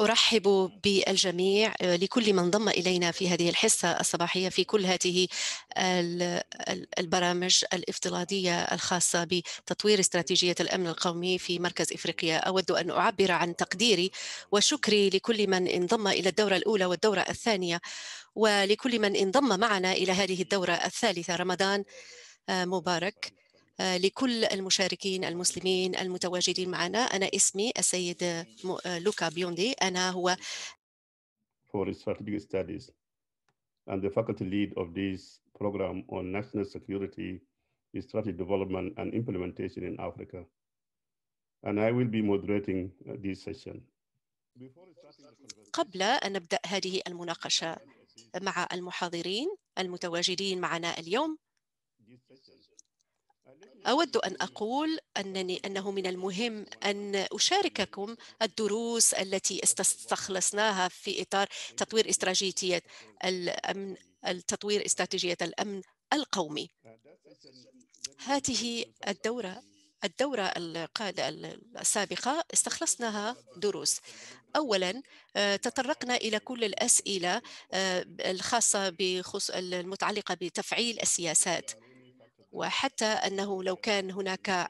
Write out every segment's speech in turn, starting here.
ارحب بالجميع آه، لكل من انضم الينا في هذه الحصه الصباحيه في كل هذه البرامج الافتراضيه الخاصه بتطوير استراتيجيه الامن القومي في مركز افريقيا اود ان اعبر عن تقديري وشكري لكل من انضم الى الدوره الاولى والدوره الثانيه ولكل من انضم معنا الى هذه الدوره الثالثه رمضان آه، مبارك لكل المشاركين المسلمين المتواجدين معنا أنا اسمي السيد لوكا بيوندي أنا هو for strategic studies and the faculty lead of this program on national security strategy development and implementation in Africa. And I will be moderating this session. قبل أن نبدأ هذه المناقشة مع المحاضرين المتواجدين معنا اليوم أود أن أقول أنني أنه من المهم أن أشارككم الدروس التي استخلصناها في إطار تطوير استراتيجية الأمن التطوير استراتيجية الأمن القومي هذه الدورة الدورة القادة السابقة استخلصناها دروس اولا آه، تطرقنا الى كل الاسئله آه، الخاصه بخص... المتعلقه بتفعيل السياسات وحتى أنه لو كان هناك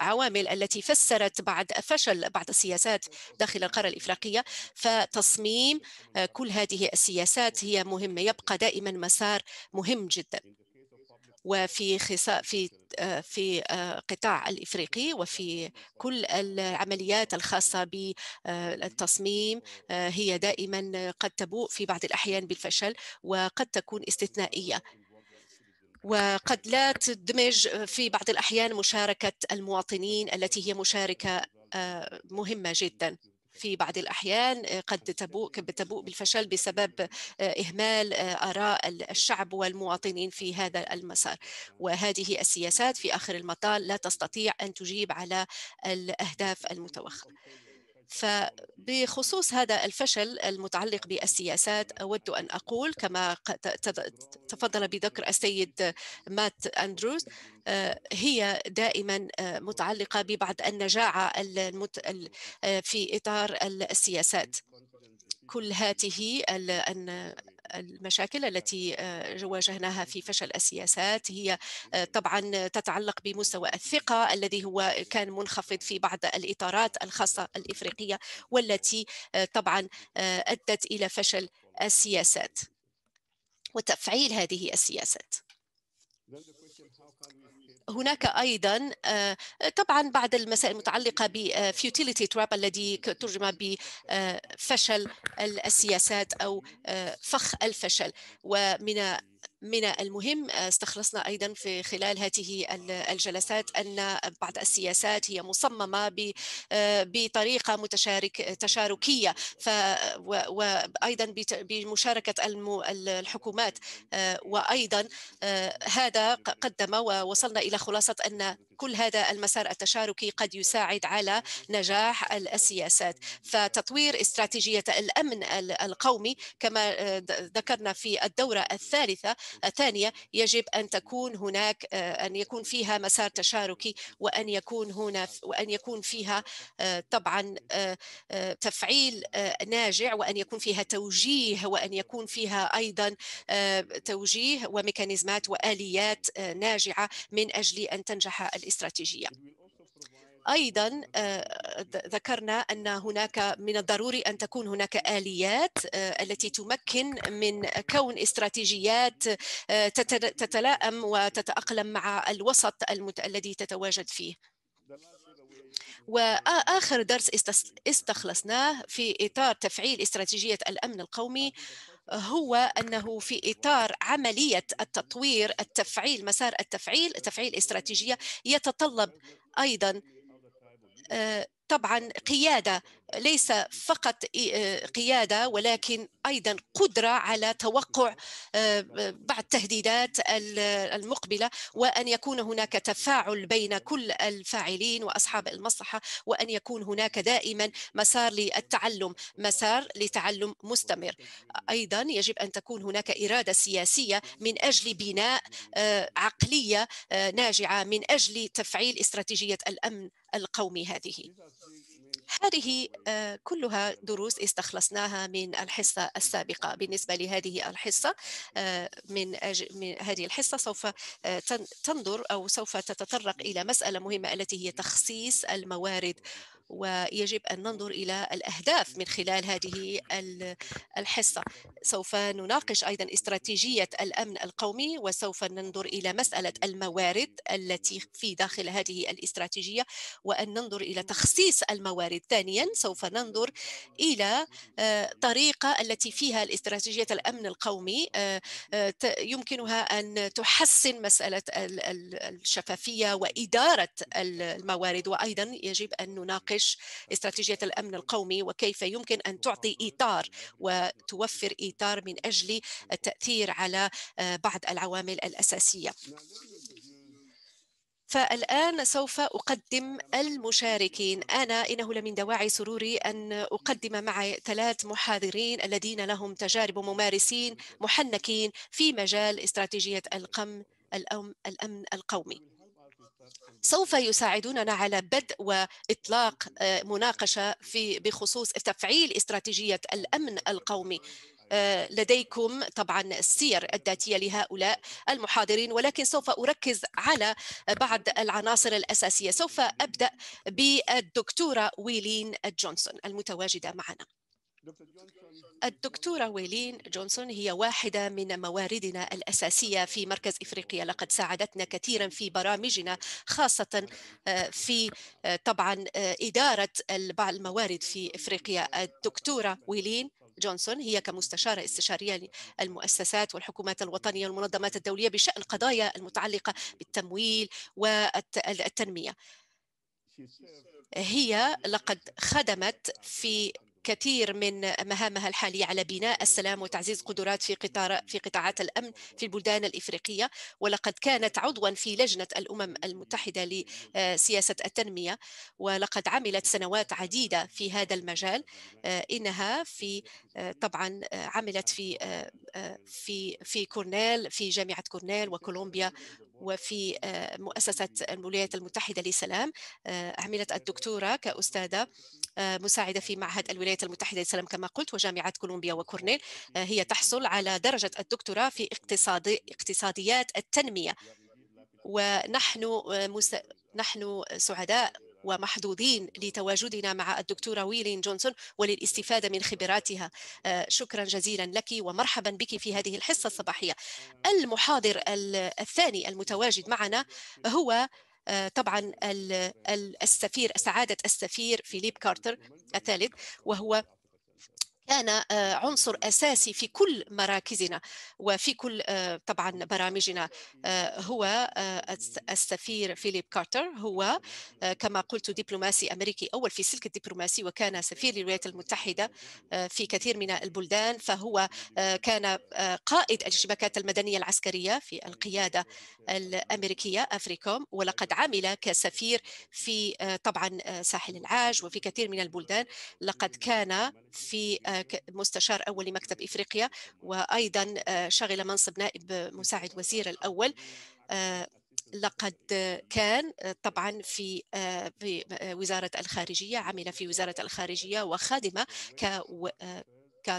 عوامل التي فسرت بعد فشل بعض السياسات داخل القارة الإفريقية فتصميم آه، كل هذه السياسات هي مهمة يبقى دائما مسار مهم جدا وفي خصاء في آه، في آه، قطاع الافريقي وفي كل العمليات الخاصه بالتصميم هي دائما قد تبوء في بعض الاحيان بالفشل وقد تكون استثنائيه وقد لا تدمج في بعض الأحيان مشاركة المواطنين التي هي مشاركة آه، مهمة جداً في بعض الأحيان آه، قد تبوء تبوء بالفشل بسبب آه، إهمال آراء الشعب والمواطنين في هذا المسار وهذه السياسات في آخر المطال لا تستطيع أن تجيب على الأهداف المتوخرة فبخصوص هذا الفشل المتعلق بالسياسات أود أن أقول كما تفضل بذكر السيد مات أندروز آه، هي دائما آه، متعلقة ببعض النجاعة آه، في إطار السياسات كل هذه المشاكل التي آه، واجهناها في فشل السياسات هي آه، طبعا تتعلق بمستوى الثقة الذي هو كان منخفض في بعض الإطارات الخاصة الإفريقية والتي آه، طبعا أدت إلى فشل السياسات وتفعيل هذه السياسات هناك ايضا آه، طبعا بعض المسائل المتعلقه بفيوتيليتي آه، تراب الذي ترجم بفشل آه، السياسات او فخ الفشل ومن من المهم آه، استخلصنا ايضا في خلال هذه الجلسات ان بعض السياسات هي مصممه آه، بطريقه متشارك تشاركيه ف وايضا بمشاركه الحكومات آه، وايضا هذا قدم ووصلنا الى خلاصه ان كل هذا المسار التشاركي قد يساعد على نجاح السياسات فتطوير استراتيجيه الامن القومي كما ذكرنا في الدوره الثالثه ثانية يجب أن تكون هناك آه، أن يكون فيها مسار تشاركي وأن يكون هنا وأن يكون فيها آه، طبعا آه، تفعيل ناجع وأن يكون فيها توجيه وأن يكون فيها أيضا توجيه وميكانيزمات وآليات ناجعة من أجل أن تنجح الاستراتيجية ايضا آه، ذكرنا ان هناك من الضروري ان تكون هناك اليات آه، التي تمكن من كون استراتيجيات آه، تتلائم وتتاقلم مع الوسط المت... الذي تتواجد فيه واخر درس استخلصناه في اطار تفعيل استراتيجيه الامن القومي هو انه في اطار عمليه التطوير التفعيل مسار التفعيل تفعيل استراتيجيه يتطلب ايضا آه، طبعا قيادة ليس فقط آه، قياده ولكن ايضا قدره على توقع آه، بعض التهديدات المقبله وان يكون هناك تفاعل بين كل الفاعلين واصحاب المصلحه وان يكون هناك دائما مسار للتعلم مسار لتعلم مستمر ايضا يجب ان تكون هناك اراده سياسيه من اجل بناء آه، عقليه ناجعه من اجل تفعيل استراتيجيه الامن القومي هذه هذه آه، كلها دروس استخلصناها من الحصة السابقة بالنسبة لهذه الحصة آه، من, أج... من هذه الحصة سوف آه، تنظر أو سوف تتطرق إلى مسألة مهمة التي هي تخصيص الموارد ويجب أن ننظر إلى الأهداف من خلال هذه الحصة سوف نناقش أيضا استراتيجية الأمن القومي وسوف ننظر إلى مسألة الموارد التي في داخل هذه الاستراتيجية وأن ننظر إلى تخصيص الموارد ثانيا سوف ننظر إلى آه، طريقة التي فيها الاستراتيجية الأمن القومي آه، آه، يمكنها أن تحسن مسألة الشفافية وإدارة الموارد وأيضا يجب أن نناقش تناقش استراتيجية الأمن القومي وكيف يمكن أن تعطي إطار وتوفر إطار من أجل التأثير على آه، بعض العوامل الأساسية فالآن سوف أقدم المشاركين أنا إنه لمن دواعي سروري أن أقدم معي ثلاث محاضرين الذين لهم تجارب ممارسين محنكين في مجال استراتيجية القم الأمن القومي سوف يساعدوننا على بدء واطلاق آه، مناقشه في بخصوص تفعيل استراتيجيه الامن القومي آه، لديكم طبعا السير الذاتيه لهؤلاء المحاضرين ولكن سوف اركز على بعض العناصر الاساسيه سوف ابدا بالدكتوره ويلين جونسون المتواجده معنا الدكتورة ويلين جونسون هي واحدة من مواردنا الأساسية في مركز إفريقيا لقد ساعدتنا كثيرا في برامجنا خاصة آه، في آه، طبعا آه، إدارة بعض الموارد في إفريقيا الدكتورة ويلين جونسون هي كمستشارة استشارية للمؤسسات والحكومات الوطنية والمنظمات الدولية بشأن قضايا المتعلقة بالتمويل والتنمية هي لقد خدمت في كثير من مهامها الحاليه على بناء السلام وتعزيز قدرات في قطار في قطاعات الامن في البلدان الافريقيه ولقد كانت عضوا في لجنه الامم المتحده لسياسه التنميه ولقد عملت سنوات عديده في هذا المجال انها في طبعا عملت في في في كورنيل في جامعه كورنيل وكولومبيا وفي آه، مؤسسة الولايات المتحدة لسلام آه، عملت الدكتورة كأستاذة آه، مساعدة في معهد الولايات المتحدة لسلام كما قلت وجامعة كولومبيا وكورنيل هي تحصل على درجة الدكتوراه في اقتصادي اقتصاديات التنمية ونحن مس... نحن سعداء ومحظوظين لتواجدنا مع الدكتورة ويلين جونسون وللاستفادة من خبراتها آه، شكرا جزيلا لك ومرحبا بك في هذه الحصة الصباحية المحاضر الثاني المتواجد معنا هو آه، طبعا السفير سعادة السفير فيليب كارتر الثالث وهو كان آه، عنصر اساسي في كل مراكزنا وفي كل آه، طبعا برامجنا آه، هو السفير فيليب كارتر هو كما قلت دبلوماسي امريكي اول في سلك الدبلوماسي وكان سفير للولايات المتحده في كثير من البلدان فهو كان قائد الشبكات المدنيه العسكريه في القياده الامريكيه افريكوم ولقد عمل كسفير في طبعا ساحل العاج وفي كثير من البلدان لقد كان في مستشار أول لمكتب إفريقيا وأيضا آه، شغل منصب نائب مساعد وزير الأول آه، لقد كان آه، طبعا في وزارة الخارجية عمل في وزارة الخارجية وخادمة ك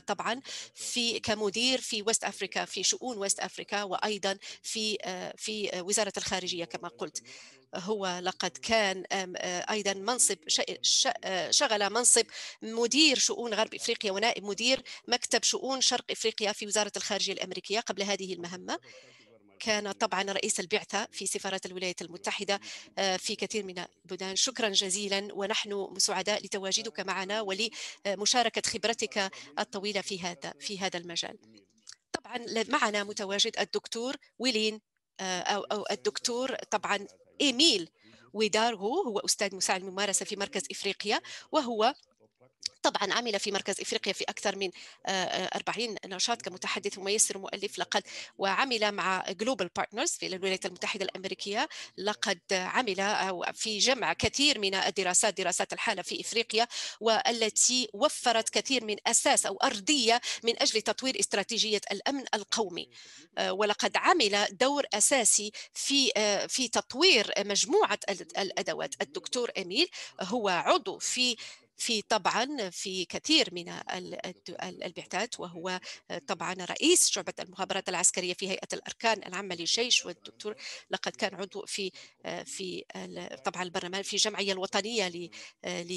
طبعا في كمدير في ويست افريكا في شؤون ويست افريكا وايضا في آه، في وزاره الخارجيه كما قلت هو لقد كان آه، ايضا منصب آه، شغل منصب مدير شؤون غرب افريقيا ونائب مدير مكتب شؤون شرق افريقيا في وزاره الخارجيه الامريكيه قبل هذه المهمه كان طبعا رئيس البعثة في سفارة الولايات المتحدة آه، في كثير من البلدان شكرا جزيلا ونحن سعداء لتواجدك معنا ولمشاركة خبرتك الطويلة في هذا في هذا المجال طبعا معنا متواجد الدكتور ويلين آه، أو, أو الدكتور طبعا إيميل ويدار هو هو أستاذ مساعد ممارسة في مركز إفريقيا وهو طبعا عمل في مركز افريقيا في اكثر من 40 آه، آه، نشاط كمتحدث وميسر ومؤلف لقد وعمل مع جلوبال بارتنرز في الولايات المتحده الامريكيه لقد عمل في جمع كثير من الدراسات دراسات الحاله في افريقيا والتي وفرت كثير من اساس او ارضيه من اجل تطوير استراتيجيه الامن القومي آه، ولقد عمل دور اساسي في في تطوير مجموعه الادوات الدكتور اميل هو عضو في في طبعا في كثير من البعثات وهو طبعا رئيس شعبة المخابرات العسكرية في هيئة الأركان العامة للجيش والدكتور لقد كان عضو في في طبعا البرلمان في الجمعية الوطنية ل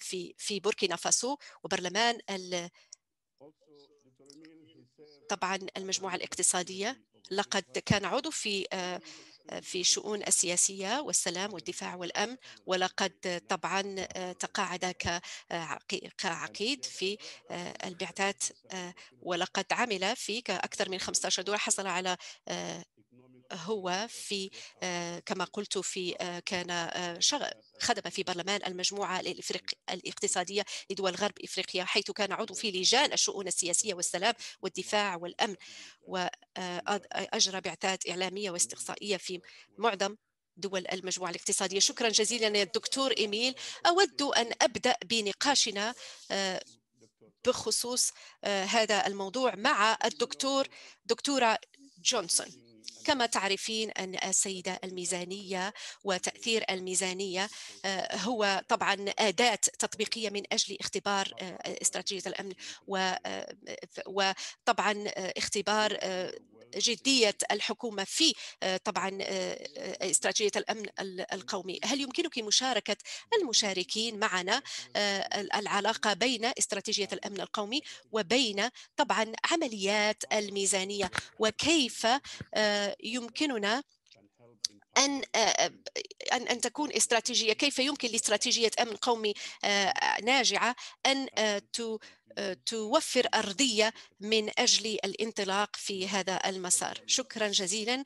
في في بوركينا فاسو وبرلمان طبعا المجموعة الاقتصادية لقد كان عضو في آه، في شؤون السياسية والسلام والدفاع والأمن ولقد طبعا آه، تقاعد آه، كعقيد في آه، البعثات ولقد عمل في أكثر من 15 دولة حصل على هو في آه، كما قلت في آه، كان آه، خدم في برلمان المجموعة الاقتصادية لدول غرب إفريقيا حيث كان عضو في لجان الشؤون السياسية والسلام والدفاع والأمن وأجرى بعثات إعلامية واستقصائية في معظم دول المجموعة الاقتصادية شكرا جزيلا يا الدكتور إيميل أود أن أبدأ بنقاشنا بخصوص هذا الموضوع مع الدكتور دكتورة جونسون كما تعرفين أن السيدة الميزانية وتأثير الميزانية آه، هو طبعا أداة تطبيقية من أجل اختبار آه، استراتيجية الأمن آه، وطبعا اختبار جدية الحكومة في طبعا استراتيجية الأمن القومي هل يمكنك مشاركة المشاركين معنا العلاقة بين استراتيجية الأمن القومي وبين طبعا عمليات الميزانية وكيف يمكننا أن آه، آه، أن أن تكون استراتيجية كيف يمكن لاستراتيجية أمن قومي آه، ناجعة أن توفر أرضية من أجل الانطلاق في هذا المسار شكرا جزيلا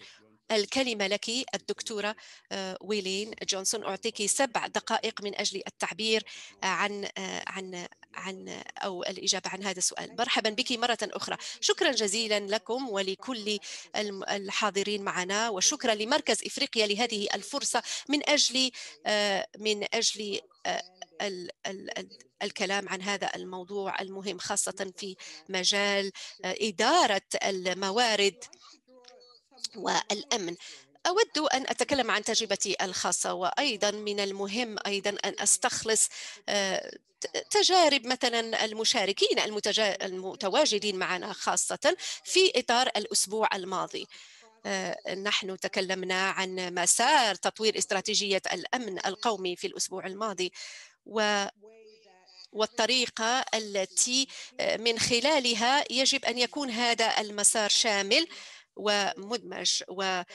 الكلمة لك الدكتورة آه، ويلين جونسون أعطيك سبع دقائق من أجل التعبير آه، عن آه، عن عن أو الإجابة عن هذا السؤال مرحبا بك مرة أخرى شكرا جزيلا لكم ولكل الحاضرين معنا وشكرا لمركز إفريقيا لهذه الفرصة من أجل من أجل ال ال ال الكلام عن هذا الموضوع المهم خاصة في مجال إدارة الموارد والأمن أود أن أتكلم عن تجربتي الخاصة وأيضا من المهم أيضا أن أستخلص آه، تجارب مثلا المشاركين المتجا... المتواجدين معنا خاصة في إطار الأسبوع الماضي آه، نحن تكلمنا عن مسار تطوير استراتيجية الأمن القومي في الأسبوع الماضي و والطريقة التي آه، من خلالها يجب أن يكون هذا المسار شامل ومدمج آه،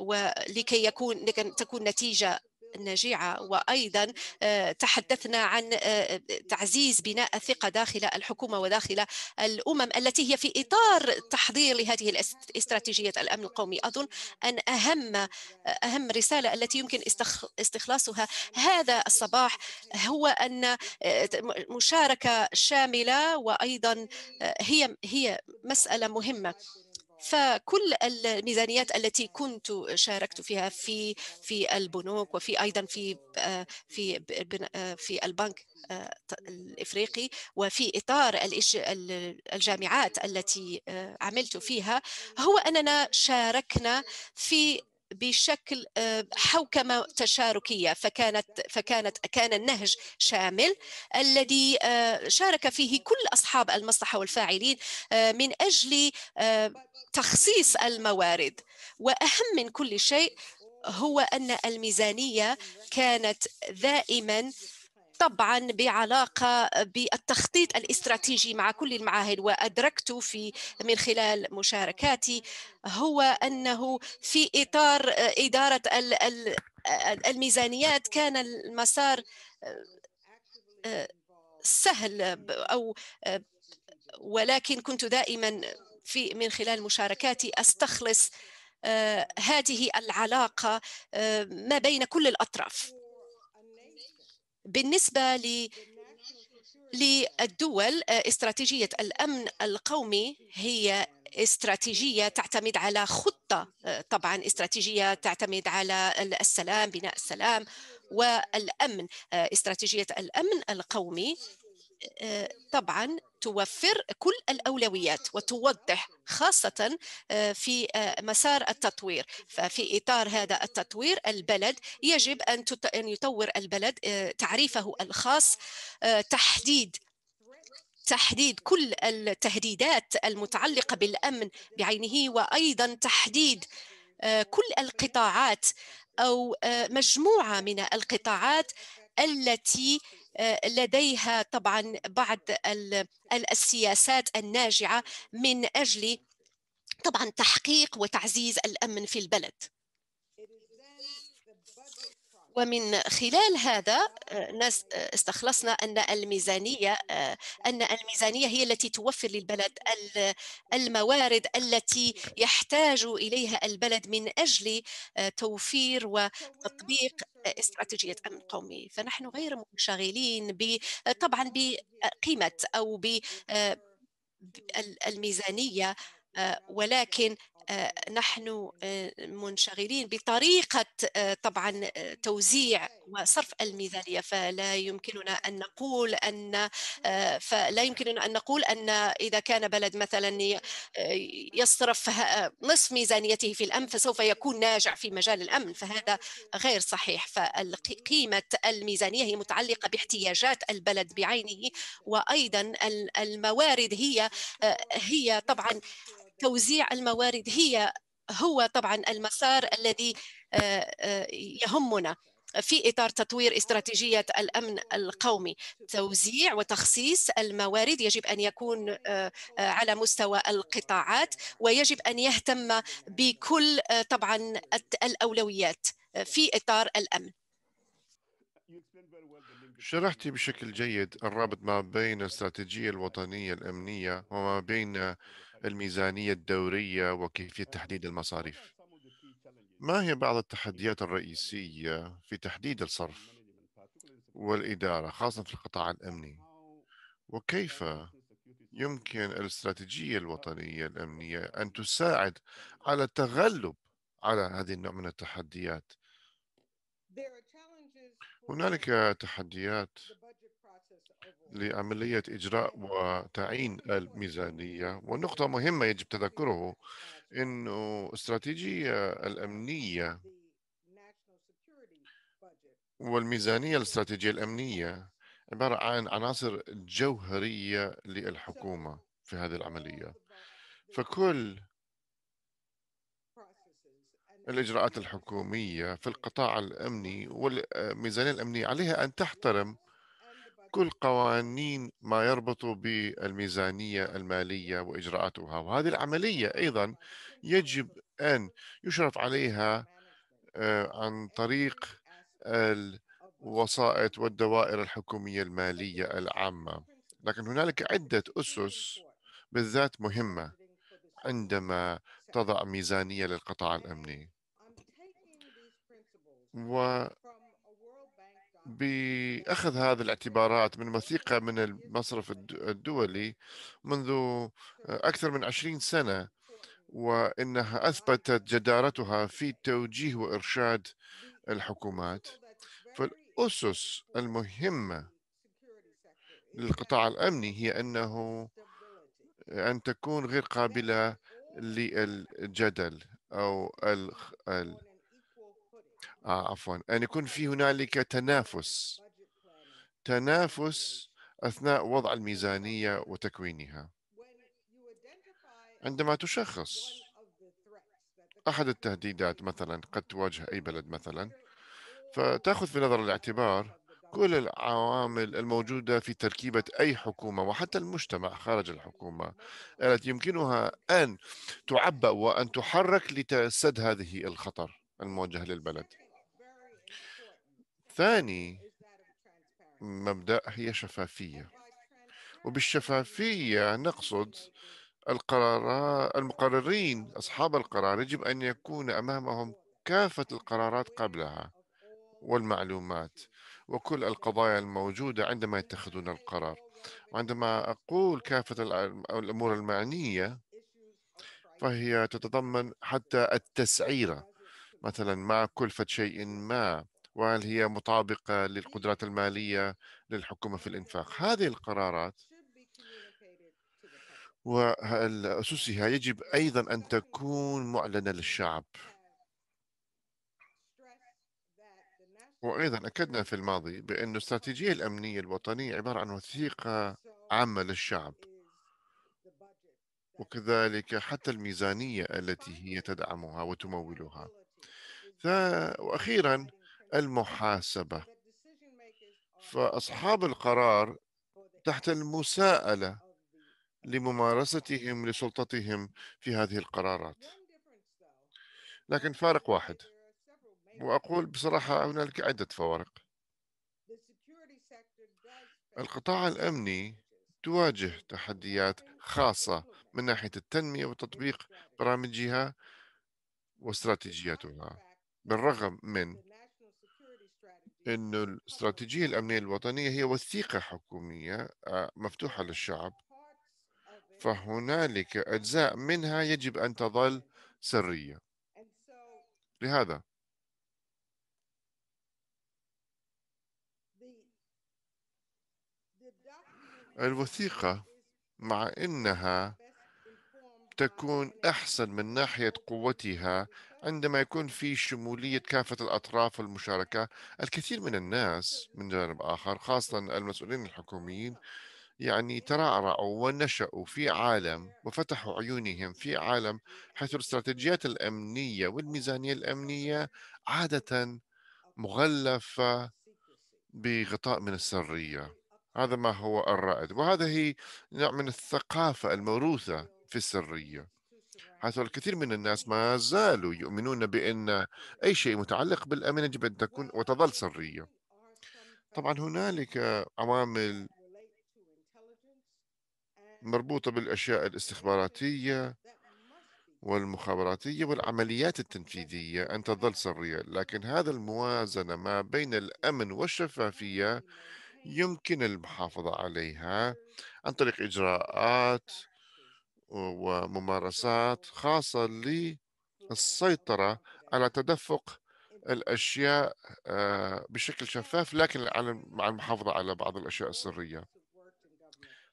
ولكي يكون لكي تكون نتيجه ناجعة وأيضا آه، تحدثنا عن آه، تعزيز بناء الثقة داخل الحكومة وداخل الأمم التي هي في إطار تحضير لهذه استراتيجية الأمن القومي أظن أن أهم أهم رسالة التي يمكن استخلاصها هذا الصباح هو أن مشاركة شاملة وأيضا هي هي مسألة مهمة فكل الميزانيات التي كنت شاركت فيها في في البنوك وفي ايضا في آه، في آه، في البنك آه، الافريقي وفي اطار الجامعات التي عملت فيها هو اننا شاركنا في بشكل آه، حوكمة تشاركية فكانت فكانت كان النهج شامل الذي آه، شارك فيه كل أصحاب المصلحة والفاعلين آه، من أجل تخصيص الموارد وأهم من كل شيء هو أن الميزانية كانت دائما طبعا بعلاقه بالتخطيط الاستراتيجي مع كل المعاهد وادركت في من خلال مشاركاتي هو انه في اطار اداره الميزانيات كان المسار آه، سهل او آه، ولكن كنت دائما في من خلال مشاركاتي استخلص آه، هذه العلاقه ما بين كل الاطراف بالنسبة للدول آه، استراتيجية الأمن القومي هي استراتيجية تعتمد على خطة آه، طبعا استراتيجية تعتمد على السلام بناء السلام والأمن آه، استراتيجية الأمن القومي طبعا توفر كل الأولويات وتوضح خاصة آه، في آه، مسار التطوير ففي إطار هذا التطوير البلد يجب أن يطور البلد آه، تعريفه الخاص تحديد تحديد كل التهديدات المتعلقة بالأمن بعينه وأيضا تحديد كل القطاعات أو مجموعة من القطاعات التي آه، لديها طبعا بعض السياسات الناجعه من اجل طبعا تحقيق وتعزيز الامن في البلد ومن خلال هذا آه، آه، استخلصنا ان الميزانيه آه، ان الميزانيه هي التي توفر للبلد الموارد التي يحتاج اليها البلد من اجل توفير وتطبيق استراتيجيه امن قومي فنحن غير منشغلين طبعا بقيمه او ب الميزانيه آه، ولكن آه، نحن آه، منشغلين بطريقة طبعا توزيع وصرف الميزانية فلا يمكننا أن نقول أن فلا يمكننا أن نقول أن إذا كان بلد مثلا يصرف نصف ميزانيته في الأمن فسوف يكون ناجع في مجال الأمن فهذا غير صحيح فقيمة الميزانية هي متعلقة باحتياجات البلد بعينه وأيضا الموارد هي هي طبعا توزيع الموارد هي هو طبعا المسار الذي آه، آه، يهمنا في اطار تطوير استراتيجيه الامن القومي توزيع وتخصيص الموارد يجب ان يكون آه، على مستوى القطاعات ويجب ان يهتم بكل طبعا الاولويات في اطار الامن شرحتي بشكل جيد الرابط ما بين الاستراتيجيه الوطنيه الامنيه وما بين الميزانية الدورية وكيفية تحديد المصاريف ما هي بعض التحديات الرئيسية في تحديد الصرف والإدارة خاصة في القطاع الأمني وكيف يمكن الاستراتيجية الوطنية الأمنية أن تساعد على التغلب على هذه النوع من التحديات هنالك تحديات لعملية إجراء وتعيين الميزانية ونقطة مهمة يجب تذكره أنه استراتيجية الأمنية والميزانية الاستراتيجية الأمنية عبارة عن عناصر جوهرية للحكومة في هذه العملية فكل الإجراءات الحكومية في القطاع الأمني والميزانية الأمنية عليها أن تحترم كل قوانين ما يربط بالميزانية المالية وإجراءاتها وهذه العملية أيضا يجب أن يشرف عليها آه، عن طريق الوسائط والدوائر الحكومية المالية العامة لكن هنالك عدة أسس بالذات مهمة عندما تضع ميزانية للقطاع الأمني و باخذ هذه الاعتبارات من وثيقه من المصرف الدولي منذ آه، اكثر من 20 سنه وانها اثبتت جدارتها في توجيه وارشاد الحكومات فالاسس المهمه للقطاع الامني هي انه ان تكون غير قابله للجدل او آه عفوا أن يكون في هنالك تنافس تنافس أثناء وضع الميزانية وتكوينها عندما تشخص أحد التهديدات مثلا قد تواجه أي بلد مثلا فتأخذ في نظر الاعتبار كل العوامل الموجودة في تركيبة أي حكومة وحتى المجتمع خارج الحكومة التي يمكنها أن تعبأ وأن تحرك لتسد هذه الخطر الموجه للبلد ثاني مبدأ هي شفافية وبالشفافية نقصد القرارات المقررين أصحاب القرار يجب أن يكون أمامهم كافة القرارات قبلها والمعلومات وكل القضايا الموجودة عندما يتخذون القرار وعندما أقول كافة الأمور المعنية فهي تتضمن حتى التسعيرة مثلا مع كلفة شيء ما وهل هي مطابقة للقدرات المالية للحكومة في الإنفاق هذه القرارات وأسسها يجب أيضا أن تكون معلنة للشعب وأيضا أكدنا في الماضي بأن الاستراتيجية الأمنية الوطنية عبارة عن وثيقة عامة للشعب وكذلك حتى الميزانية التي هي تدعمها وتمولها وأخيرا المحاسبة فأصحاب القرار تحت المساءلة لممارستهم لسلطتهم في هذه القرارات لكن فارق واحد وأقول بصراحة هنالك عدة فوارق القطاع الأمني تواجه تحديات خاصة من ناحية التنمية وتطبيق برامجها واستراتيجياتها بالرغم من انه الاستراتيجيه الامنيه الوطنيه هي وثيقه حكوميه آه، مفتوحه للشعب فهنالك اجزاء منها يجب ان تظل سريه لهذا الوثيقه مع انها تكون احسن من ناحيه قوتها عندما يكون في شمولية كافة الأطراف والمشاركة الكثير من الناس من جانب آخر خاصة المسؤولين الحكوميين يعني ترعرعوا ونشأوا في عالم وفتحوا عيونهم في عالم حيث الاستراتيجيات الأمنية والميزانية الأمنية عادة مغلفة بغطاء من السرية هذا ما هو الرائد وهذه نوع من الثقافة الموروثة في السرية حيث الكثير من الناس ما زالوا يؤمنون بأن أي شيء متعلق بالأمن يجب أن تكون وتظل سرية طبعا هنالك عوامل مربوطة بالأشياء الاستخباراتية والمخابراتية والعمليات التنفيذية أن تظل سرية لكن هذا الموازنة ما بين الأمن والشفافية يمكن المحافظة عليها عن طريق إجراءات وممارسات خاصة للسيطرة على تدفق الأشياء آه، بشكل شفاف لكن مع المحافظة على بعض الأشياء السرية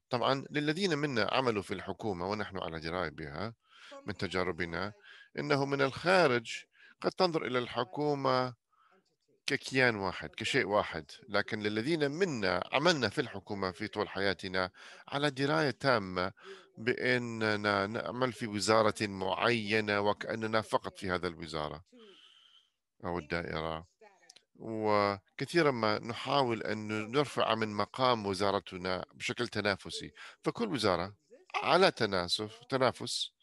طبعا للذين منا عملوا في الحكومة ونحن على دراية بها من تجاربنا إنه من الخارج قد تنظر إلى الحكومة ككيان واحد كشيء واحد لكن للذين منا عملنا في الحكومة في طول حياتنا على دراية تامة بأننا نعمل في وزارة معينة وكأننا فقط في هذا الوزارة أو الدائرة وكثيرا ما نحاول أن نرفع من مقام وزارتنا بشكل تنافسي فكل وزارة على تناسف تنافس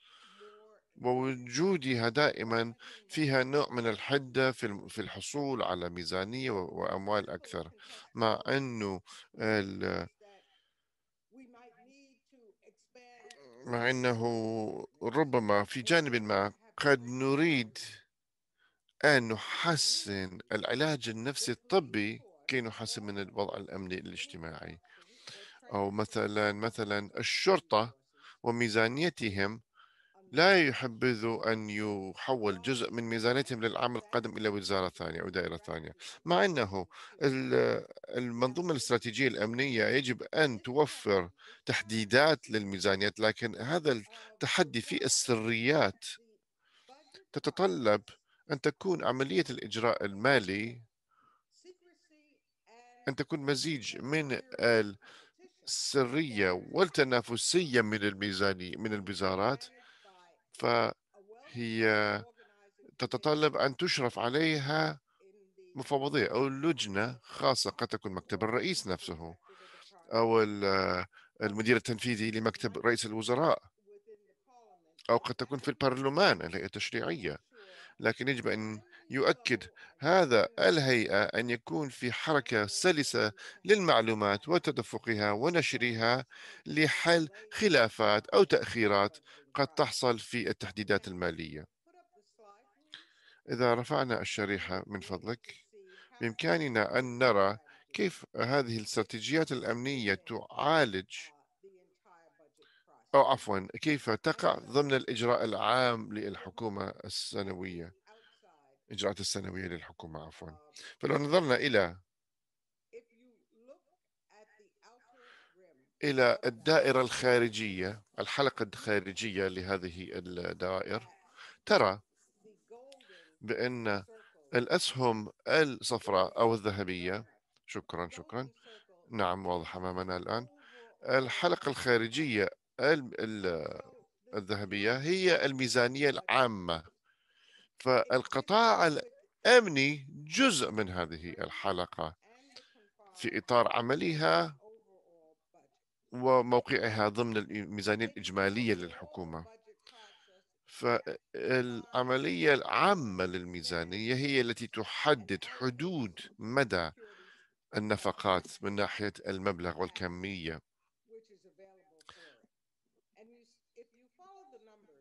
ووجودها دائما فيها نوع من الحده في الحصول على ميزانيه واموال اكثر مع انه مع انه ربما في جانب ما قد نريد ان نحسن العلاج النفسي الطبي كي نحسن من الوضع الامني الاجتماعي او مثلا مثلا الشرطه وميزانيتهم لا يحبذ أن يحول جزء من ميزانيتهم للعام القادم إلى وزارة ثانية أو دائرة ثانية مع أنه المنظومة الاستراتيجية الأمنية يجب أن توفر تحديدات للميزانيات لكن هذا التحدي في السريات تتطلب أن تكون عملية الإجراء المالي أن تكون مزيج من السرية والتنافسية من الميزانية من الوزارات فهي تتطلب أن تشرف عليها مفوضية أو لجنة خاصة قد تكون مكتب الرئيس نفسه أو المدير التنفيذي لمكتب رئيس الوزراء أو قد تكون في البرلمان الهيئة التشريعية لكن يجب أن يؤكد هذا الهيئة أن يكون في حركة سلسة للمعلومات وتدفقها ونشرها لحل خلافات أو تأخيرات قد تحصل في التحديدات المالية إذا رفعنا الشريحة من فضلك بإمكاننا أن نرى كيف هذه الاستراتيجيات الأمنية تعالج أو عفوا كيف تقع ضمن الإجراء العام للحكومة السنوية إجراءات السنوية للحكومة عفوا فلو نظرنا إلى إلى الدائرة الخارجية الحلقة الخارجية لهذه الدوائر ترى بأن الأسهم الصفراء أو الذهبية شكرا شكرا نعم واضح أمامنا الآن الحلقة الخارجية الذهبية هي الميزانية العامة فالقطاع الأمني جزء من هذه الحلقة في إطار عملها وموقعها ضمن الميزانية الإجمالية للحكومة فالعملية العامة للميزانية هي التي تحدد حدود مدى النفقات من ناحية المبلغ والكمية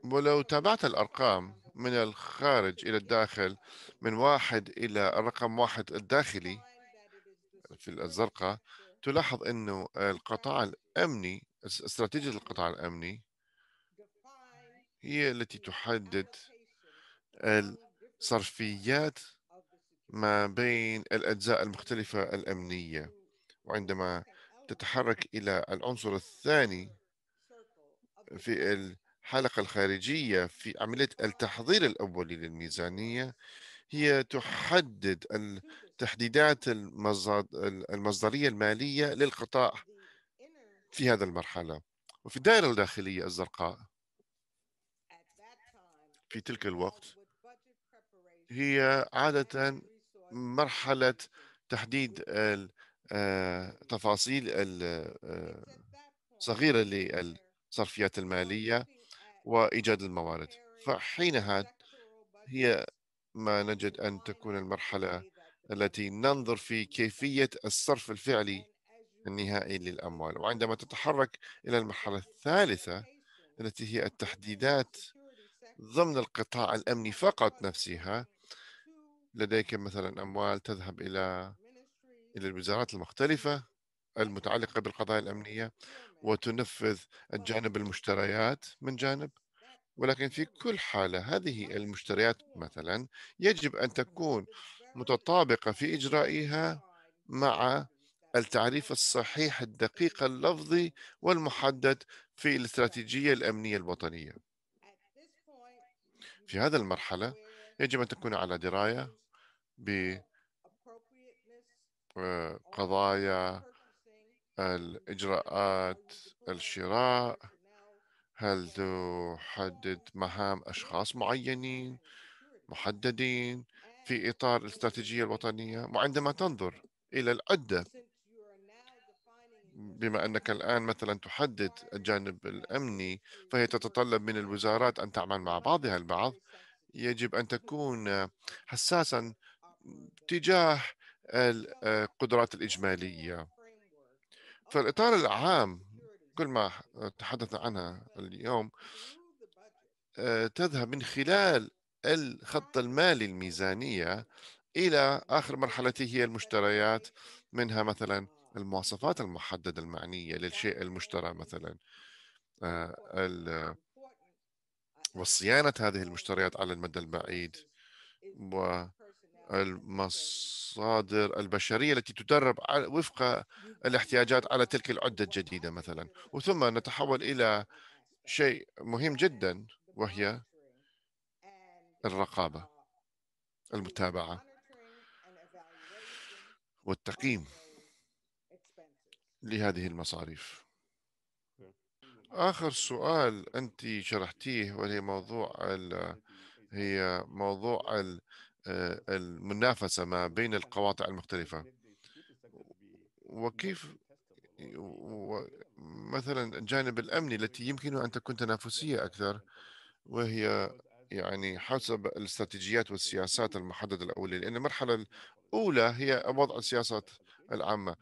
ولو تابعت الأرقام من الخارج إلى الداخل من واحد إلى الرقم واحد الداخلي في الزرقاء تلاحظ أنه القطاع الأمني استراتيجية القطاع الأمني هي التي تحدد الصرفيات ما بين الأجزاء المختلفة الأمنية وعندما تتحرك إلى العنصر الثاني في الحلقة الخارجية في عملية التحضير الأولي للميزانية هي تحدد التحديدات المصدرية المالية للقطاع في هذا المرحلة وفي الدائرة الداخلية الزرقاء في تلك الوقت هي عادة مرحلة تحديد التفاصيل آه، الصغيرة آه، للصرفيات المالية وإيجاد الموارد فحينها هي ما نجد أن تكون المرحلة التي ننظر في كيفية الصرف الفعلي النهائي للأموال وعندما تتحرك إلى المرحلة الثالثة التي هي التحديدات ضمن القطاع الأمني فقط نفسها لديك مثلا أموال تذهب إلى إلى الوزارات المختلفة المتعلقة بالقضايا الأمنية وتنفذ الجانب المشتريات من جانب ولكن في كل حالة هذه المشتريات مثلا يجب أن تكون متطابقة في إجرائها مع التعريف الصحيح الدقيق اللفظي والمحدد في الاستراتيجية الأمنية الوطنية في هذا المرحلة يجب أن تكون على دراية بقضايا آه، الإجراءات الشراء هل تحدد مهام أشخاص معينين محددين في إطار الاستراتيجية الوطنية وعندما تنظر إلى العدة بما انك الان مثلا تحدد الجانب الامني فهي تتطلب من الوزارات ان تعمل مع بعضها البعض يجب ان تكون حساسا تجاه القدرات الاجماليه فالاطار العام كل ما تحدثنا عنها اليوم تذهب من خلال الخط المالي الميزانيه الى اخر مرحلته هي المشتريات منها مثلا المواصفات المحددة المعنية للشيء المشترى مثلا آه، وصيانة هذه المشتريات على المدى البعيد والمصادر البشرية التي تدرب وفق الاحتياجات على تلك العدة الجديدة مثلا وثم نتحول إلى شيء مهم جدا وهي الرقابة المتابعة والتقييم لهذه المصاريف آخر سؤال أنت شرحتيه وهي موضوع هي موضوع آه، المنافسة ما بين القواطع المختلفة وكيف مثلا الجانب الأمني التي يمكن أن تكون تنافسية أكثر وهي يعني حسب الاستراتيجيات والسياسات المحددة الأولى لأن المرحلة الأولى هي وضع السياسات العامة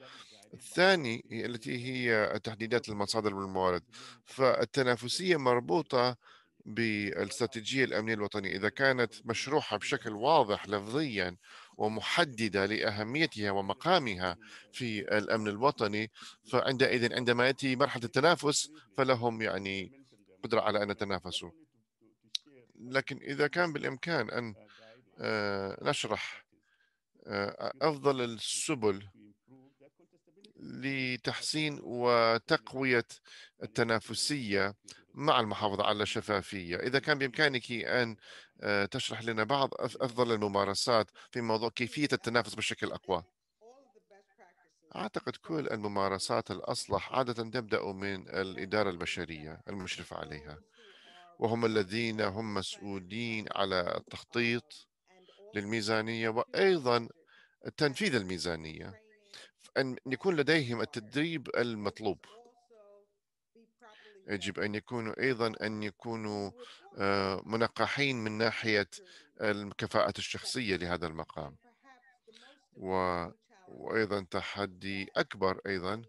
الثاني التي هي تحديدات المصادر والموارد فالتنافسية مربوطة بالاستراتيجية الأمنية الوطنية إذا كانت مشروحة بشكل واضح لفظيا ومحددة لأهميتها ومقامها في الأمن الوطني فعندئذ عندما يأتي مرحلة التنافس فلهم يعني قدرة على أن يتنافسوا لكن إذا كان بالإمكان أن آه، نشرح آه، أفضل السبل لتحسين وتقوية التنافسية مع المحافظة على الشفافية إذا كان بإمكانك أن آه، تشرح لنا بعض أفضل الممارسات في موضوع كيفية التنافس بشكل أقوى أعتقد كل الممارسات الأصلح عادة تبدأ من الإدارة البشرية المشرفة عليها وهم الذين هم مسؤولين على التخطيط للميزانية وأيضا تنفيذ الميزانية أن يكون لديهم التدريب المطلوب يجب أن يكونوا أيضا أن يكونوا آه، منقحين من ناحية الكفاءة الشخصية لهذا المقام و... وأيضا تحدي أكبر أيضا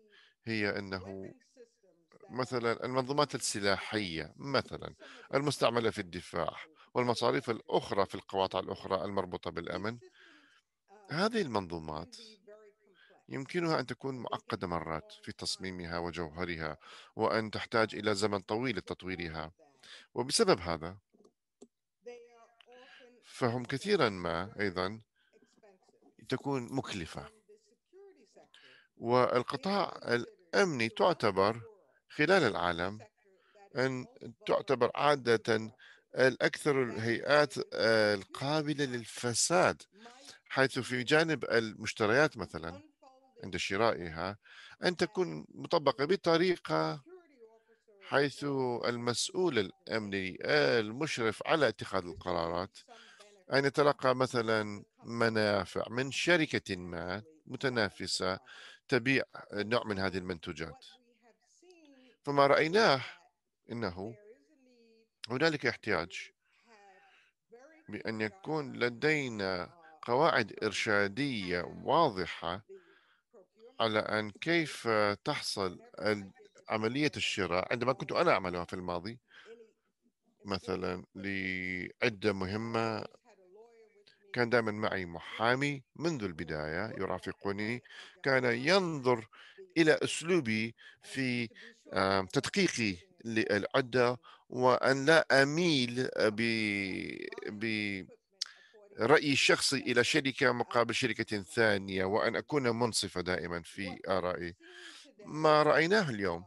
هي أنه مثلا المنظومات السلاحية مثلا المستعملة في الدفاع والمصاريف الأخرى في القواطع الأخرى المربوطة بالأمن هذه المنظومات يمكنها أن تكون معقدة مرات في تصميمها وجوهرها وأن تحتاج إلى زمن طويل لتطويرها وبسبب هذا فهم كثيرا ما أيضا تكون مكلفة والقطاع الأمني تعتبر خلال العالم أن تعتبر عادة الأكثر الهيئات القابلة للفساد حيث في جانب المشتريات مثلا عند شرائها أن تكون مطبقة بطريقة حيث المسؤول الأمني المشرف على اتخاذ القرارات أن يتلقى مثلا منافع من شركة ما متنافسة تبيع نوع من هذه المنتوجات فما رأيناه إنه هنالك احتياج بأن يكون لدينا قواعد إرشادية واضحة على أن كيف تحصل عملية الشراء عندما كنت أنا أعملها في الماضي مثلا لعدة مهمة كان دائما معي محامي منذ البداية يرافقني كان ينظر إلى أسلوبي في تدقيقي للعدة وأن لا أميل ب... ب... رأيي الشخصي إلى شركة مقابل شركة ثانية وأن أكون منصفة دائما في آرائي ما رأيناه اليوم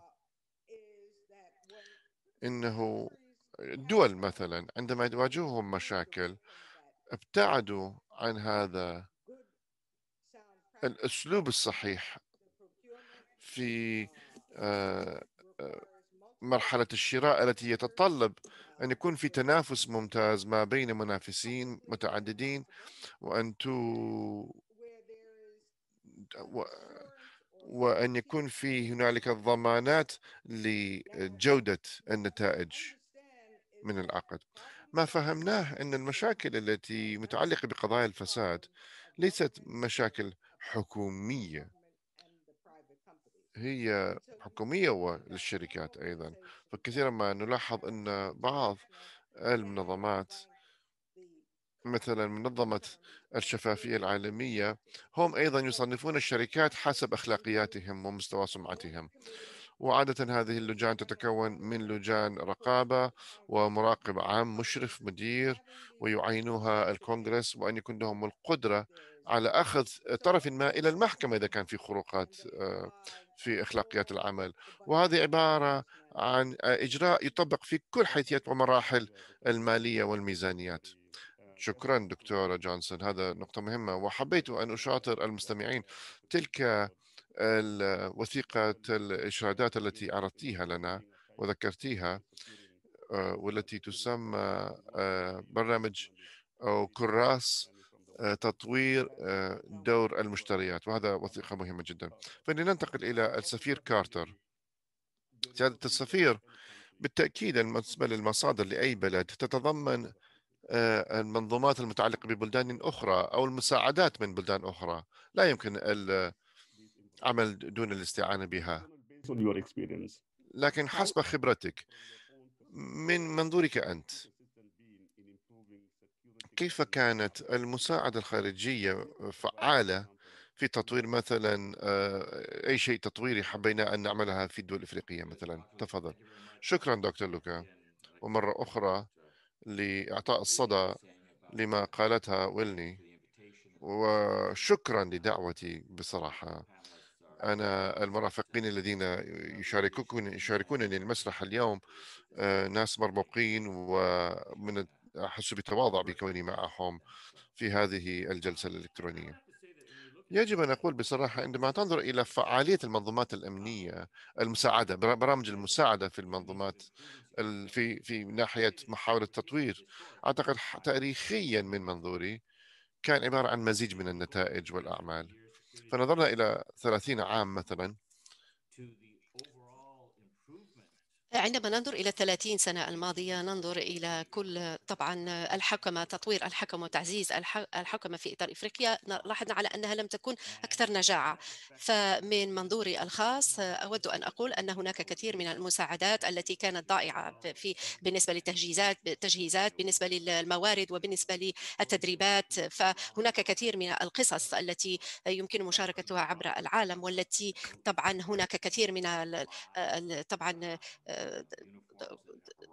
إنه الدول مثلا عندما يواجههم مشاكل ابتعدوا عن هذا الأسلوب الصحيح في آه، آه، مرحلة الشراء التي يتطلب أن يكون في تنافس ممتاز ما بين منافسين متعددين وأن تو و... وأن يكون في هنالك الضمانات لجودة النتائج من العقد ما فهمناه أن المشاكل التي متعلقة بقضايا الفساد ليست مشاكل حكومية هي حكومية وللشركات أيضا فكثيرا ما نلاحظ أن بعض المنظمات مثلا منظمة الشفافية العالمية هم أيضا يصنفون الشركات حسب أخلاقياتهم ومستوى سمعتهم وعادة هذه اللجان تتكون من لجان رقابة ومراقب عام مشرف مدير ويعينها الكونغرس وأن يكون لهم القدرة على اخذ طرف ما الى المحكمه اذا كان في خروقات آه، في اخلاقيات العمل وهذه عباره عن آه، اجراء يطبق في كل حيثيات ومراحل الماليه والميزانيات شكرا دكتوره جونسون هذا نقطه مهمه وحبيت ان اشاطر المستمعين تلك آه، وثيقه الاشرادات التي عرضتيها لنا وذكرتيها والتي تسمى برنامج او كراس آه، تطوير آه، دور المشتريات وهذا وثيقة مهمة جدا فلننتقل إلى السفير كارتر سيادة السفير بالتأكيد بالنسبة للمصادر لأي بلد تتضمن آه، المنظومات المتعلقة ببلدان أخرى أو المساعدات من بلدان أخرى لا يمكن العمل دون الاستعانة بها لكن حسب خبرتك من منظورك أنت كيف كانت المساعدة الخارجية فعالة في تطوير مثلا آه، أي شيء تطويري حبينا أن نعملها في الدول الإفريقية مثلا تفضل شكرا دكتور لوكا ومرة أخرى لإعطاء الصدى لما قالتها ويلني وشكرا لدعوتي بصراحة أنا المرافقين الذين يشاركونني المسرح اليوم آه، ناس مرموقين ومن احس بتواضع بكوني معهم في هذه الجلسه الالكترونيه يجب ان اقول بصراحه عندما تنظر الى فعاليه المنظومات الامنيه المساعده برامج المساعده في المنظومات في في ناحيه محاوله التطوير اعتقد تاريخيا من منظوري كان عباره عن مزيج من النتائج والاعمال فنظرنا الى 30 عام مثلا عندما ننظر إلى 30 سنة الماضية ننظر إلى كل طبعا الحكمة تطوير الحكم وتعزيز الحكمة في إطار إفريقيا لاحظنا على أنها لم تكن نعم. أكثر نجاعة فمن منظوري الخاص أود أن أقول أن هناك كثير من المساعدات التي كانت ضائعة في بالنسبة للتجهيزات تجهيزات بالنسبة للموارد وبالنسبة للتدريبات فهناك كثير من القصص التي يمكن مشاركتها عبر العالم والتي طبعا هناك كثير من طبعا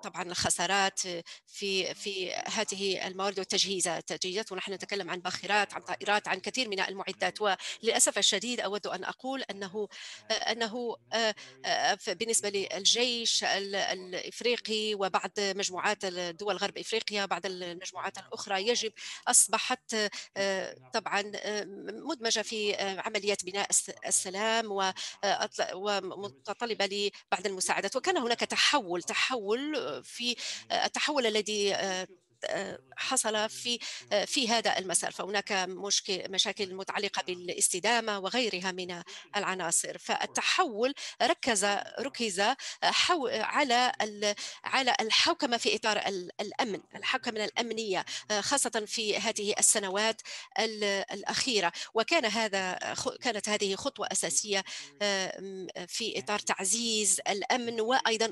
طبعا الخسارات في في هذه الموارد والتجهيزات تجهيزات ونحن نتكلم عن باخرات عن طائرات عن كثير من المعدات وللاسف الشديد اود ان اقول انه انه آه، آه، بالنسبه للجيش الافريقي وبعض مجموعات دول غرب افريقيا بعض المجموعات الاخرى يجب اصبحت آه، طبعا مدمجه في عمليات بناء السلام ومتطلبه لبعض المساعدات وكان هناك هناك تحول تحول في آه، التحول الذي آه، حصل في في هذا المسار فهناك مشكل مشاكل متعلقه بالاستدامه وغيرها من العناصر فالتحول ركز ركز على على الحوكمه في اطار الامن الحوكمه الامنيه خاصه في هذه السنوات الاخيره وكان هذا كانت هذه خطوه اساسيه في اطار تعزيز الامن وايضا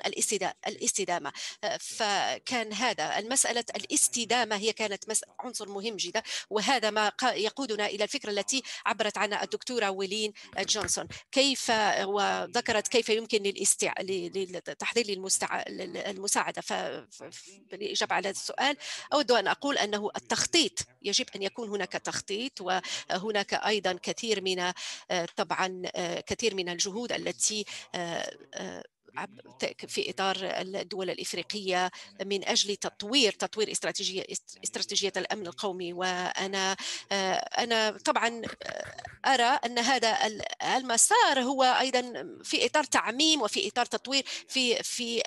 الاستدامه فكان هذا المساله الاستدامة الاستدامه هي كانت عنصر مهم جدا وهذا ما يقودنا الى الفكره التي عبرت عنها الدكتوره ويلين جونسون كيف وذكرت كيف يمكن للاستع... لتحضير المستع... المساعده فالاجابه على السؤال اود ان اقول انه التخطيط يجب ان يكون هناك تخطيط وهناك ايضا كثير من آه، طبعا آه، كثير من الجهود التي آه، في إطار الدول الإفريقية من أجل تطوير تطوير استراتيجية يعني استراتيجية الأمن القومي وأنا أنا آه، طبعا آه، أرى أن هذا المسار هو أيضا في إطار تعميم وفي إطار تطوير في في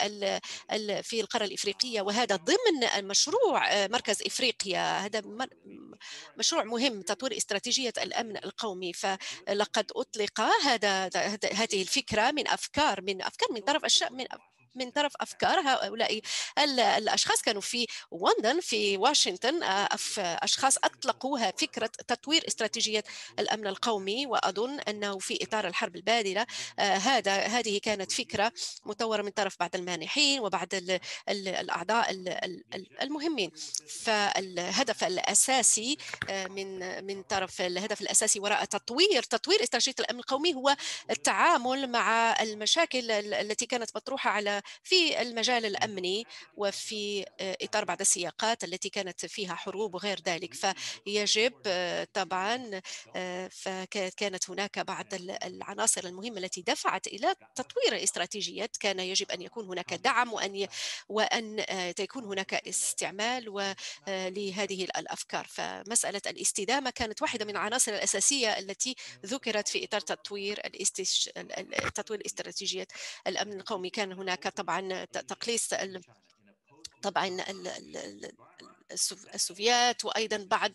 في القارة الإفريقية وهذا ضمن مشروع آه، مركز إفريقيا هذا مشروع مهم تطوير استراتيجية الأمن القومي فلقد أطلق هذا هذه الفكرة من أفكار من أفكار من طرف تعرف اشياء من من طرف أفكار هؤلاء الأشخاص كانوا في لندن في واشنطن آه، أشخاص أطلقوها فكرة تطوير استراتيجية الأمن القومي وأظن أنه في إطار الحرب البادره آه، هذا هذه كانت فكرة مطورة من طرف بعض المانحين وبعض الأعضاء المهمين فالهدف الأساسي آه، من من طرف الهدف الأساسي وراء تطوير تطوير استراتيجية الأمن القومي هو التعامل مع المشاكل التي كانت مطروحة على في المجال الأمني وفي آه، إطار بعض السياقات التي كانت فيها حروب وغير ذلك فيجب آه، طبعا آه، فكانت هناك بعض العناصر المهمة التي دفعت إلى تطوير استراتيجيات كان يجب أن يكون هناك دعم وأن وأن تكون هناك استعمال لهذه الأفكار فمسألة الاستدامة كانت واحدة من العناصر الأساسية التي ذكرت في إطار تطوير تطوير الاستراتيجيات الأمن القومي كان هناك طبعا تقليص طبعا السوفيات وايضا بعض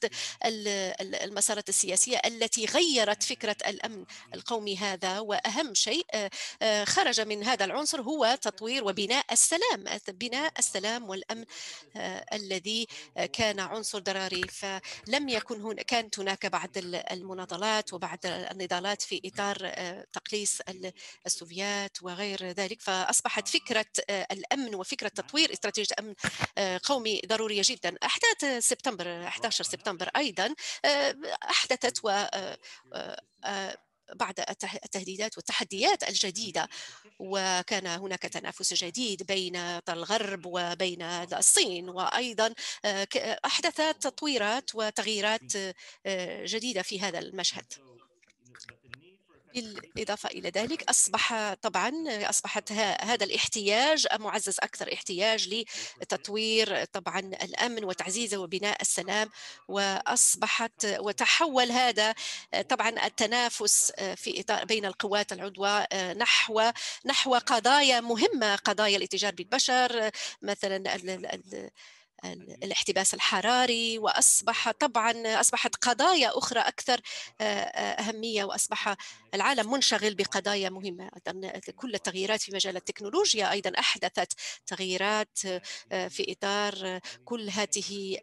المسارات السياسيه التي غيرت فكره الامن القومي هذا واهم شيء آه، آه، خرج من هذا العنصر هو تطوير وبناء السلام بناء السلام والامن آه، الذي كان عنصر ضراري فلم يكن هنا كانت هناك بعض المناضلات وبعض النضالات في اطار تقليص السوفيات وغير ذلك فاصبحت فكره الامن وفكره تطوير استراتيجيه امن قومي ضروريه جدا أحداث سبتمبر 11 آه. سبتمبر أيضا آه، أحدثت و آه، بعض التهديدات والتحديات الجديدة وكان هناك تنافس جديد بين الغرب وبين الصين وأيضا أحدث تطويرات وتغييرات جديدة في هذا المشهد بالإضافة إلى ذلك أصبح طبعا أصبحت هذا الاحتياج معزز أكثر احتياج لتطوير طبعا الأمن وتعزيزه وبناء السلام وأصبحت وتحول هذا طبعا التنافس في إطار بين القوات العضوى نحو نحو قضايا مهمة قضايا الاتجار بالبشر مثلا الاحتباس الحراري واصبح طبعا اصبحت قضايا اخرى اكثر اهميه واصبح العالم منشغل بقضايا مهمه كل التغييرات في مجال التكنولوجيا ايضا احدثت تغييرات في اطار كل هذه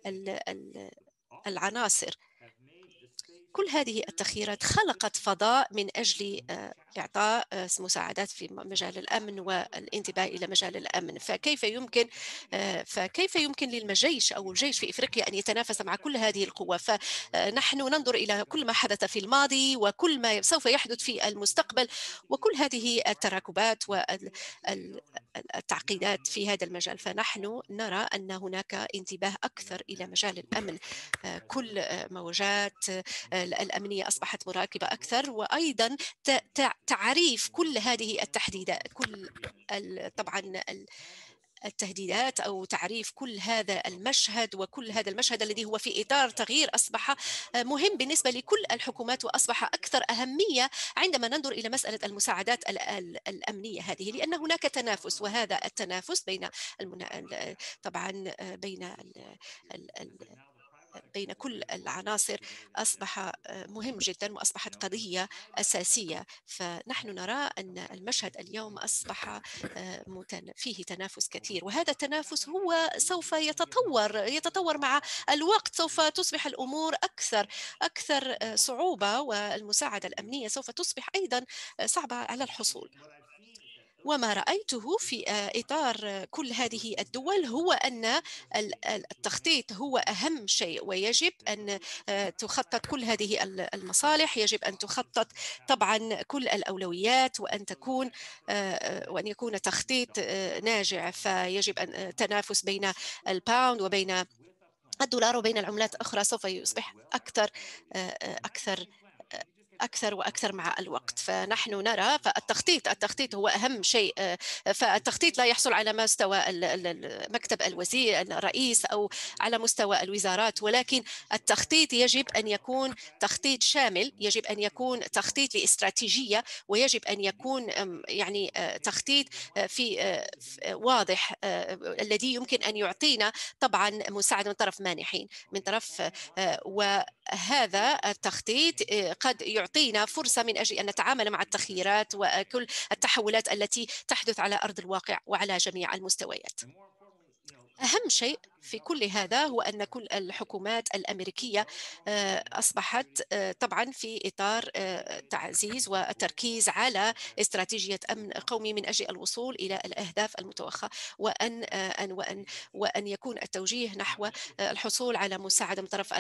العناصر كل هذه التخييرات خلقت فضاء من أجل آه، إعطاء آه، مساعدات في مجال الأمن والانتباه إلى مجال الأمن فكيف يمكن آه، فكيف يمكن للجيش أو الجيش في إفريقيا أن يتنافس مع كل هذه القوة فنحن ننظر إلى كل ما حدث في الماضي وكل ما سوف يحدث في المستقبل وكل هذه التراكبات والتعقيدات في هذا المجال فنحن نرى أن هناك انتباه أكثر إلى مجال الأمن كل موجات الأمنية أصبحت مراكبة أكثر وأيضا تعريف كل هذه التحديدات كل طبعا التهديدات او تعريف كل هذا المشهد وكل هذا المشهد الذي هو في اطار تغيير اصبح مهم بالنسبه لكل الحكومات واصبح اكثر اهميه عندما ننظر الى مساله المساعدات الامنيه هذه لان هناك تنافس وهذا التنافس بين المنا... طبعا بين ال... ال... بين كل العناصر أصبح آه، مهم جدا وأصبحت نعم. قضية أساسية فنحن نرى أن المشهد اليوم أصبح آه، فيه تنافس كثير وهذا التنافس هو سوف يتطور يتطور مع الوقت سوف تصبح الأمور أكثر أكثر آه، صعوبة والمساعدة الأمنية سوف تصبح أيضا صعبة على الحصول وما رأيته في آه، إطار كل هذه الدول هو أن التخطيط هو أهم شيء ويجب أن آه، تخطط كل هذه المصالح يجب أن تخطط طبعا كل الأولويات وأن تكون آه، وأن يكون تخطيط ناجع فيجب أن تنافس بين الباوند وبين الدولار وبين العملات الأخرى سوف يصبح أكثر أكثر اكثر واكثر مع الوقت نعم. فنحن نرى فالتخطيط التخطيط هو اهم شيء آه، فالتخطيط لا يحصل على مستوى مكتب الوزير الرئيس او على مستوى الوزارات ولكن التخطيط يجب ان يكون تخطيط شامل يجب ان يكون تخطيط لاستراتيجيه ويجب ان يكون يعني آه، تخطيط آه، في واضح الذي يمكن ان يعطينا طبعا مساعده من طرف مانحين من طرف و هذا التخطيط آه، قد يعطينا فرصة من أجل أن نتعامل مع التغييرات وكل التحولات التي تحدث على أرض الواقع وعلى جميع المستويات أهم شيء في كل هذا هو أن كل الحكومات الأمريكية آه، أصبحت آه، طبعا في إطار آه، تعزيز والتركيز على استراتيجية أمن قومي من أجل الوصول إلى الأهداف المتوخة وأن أن وأن وأن يكون التوجيه نحو الحصول على مساعدة من طرف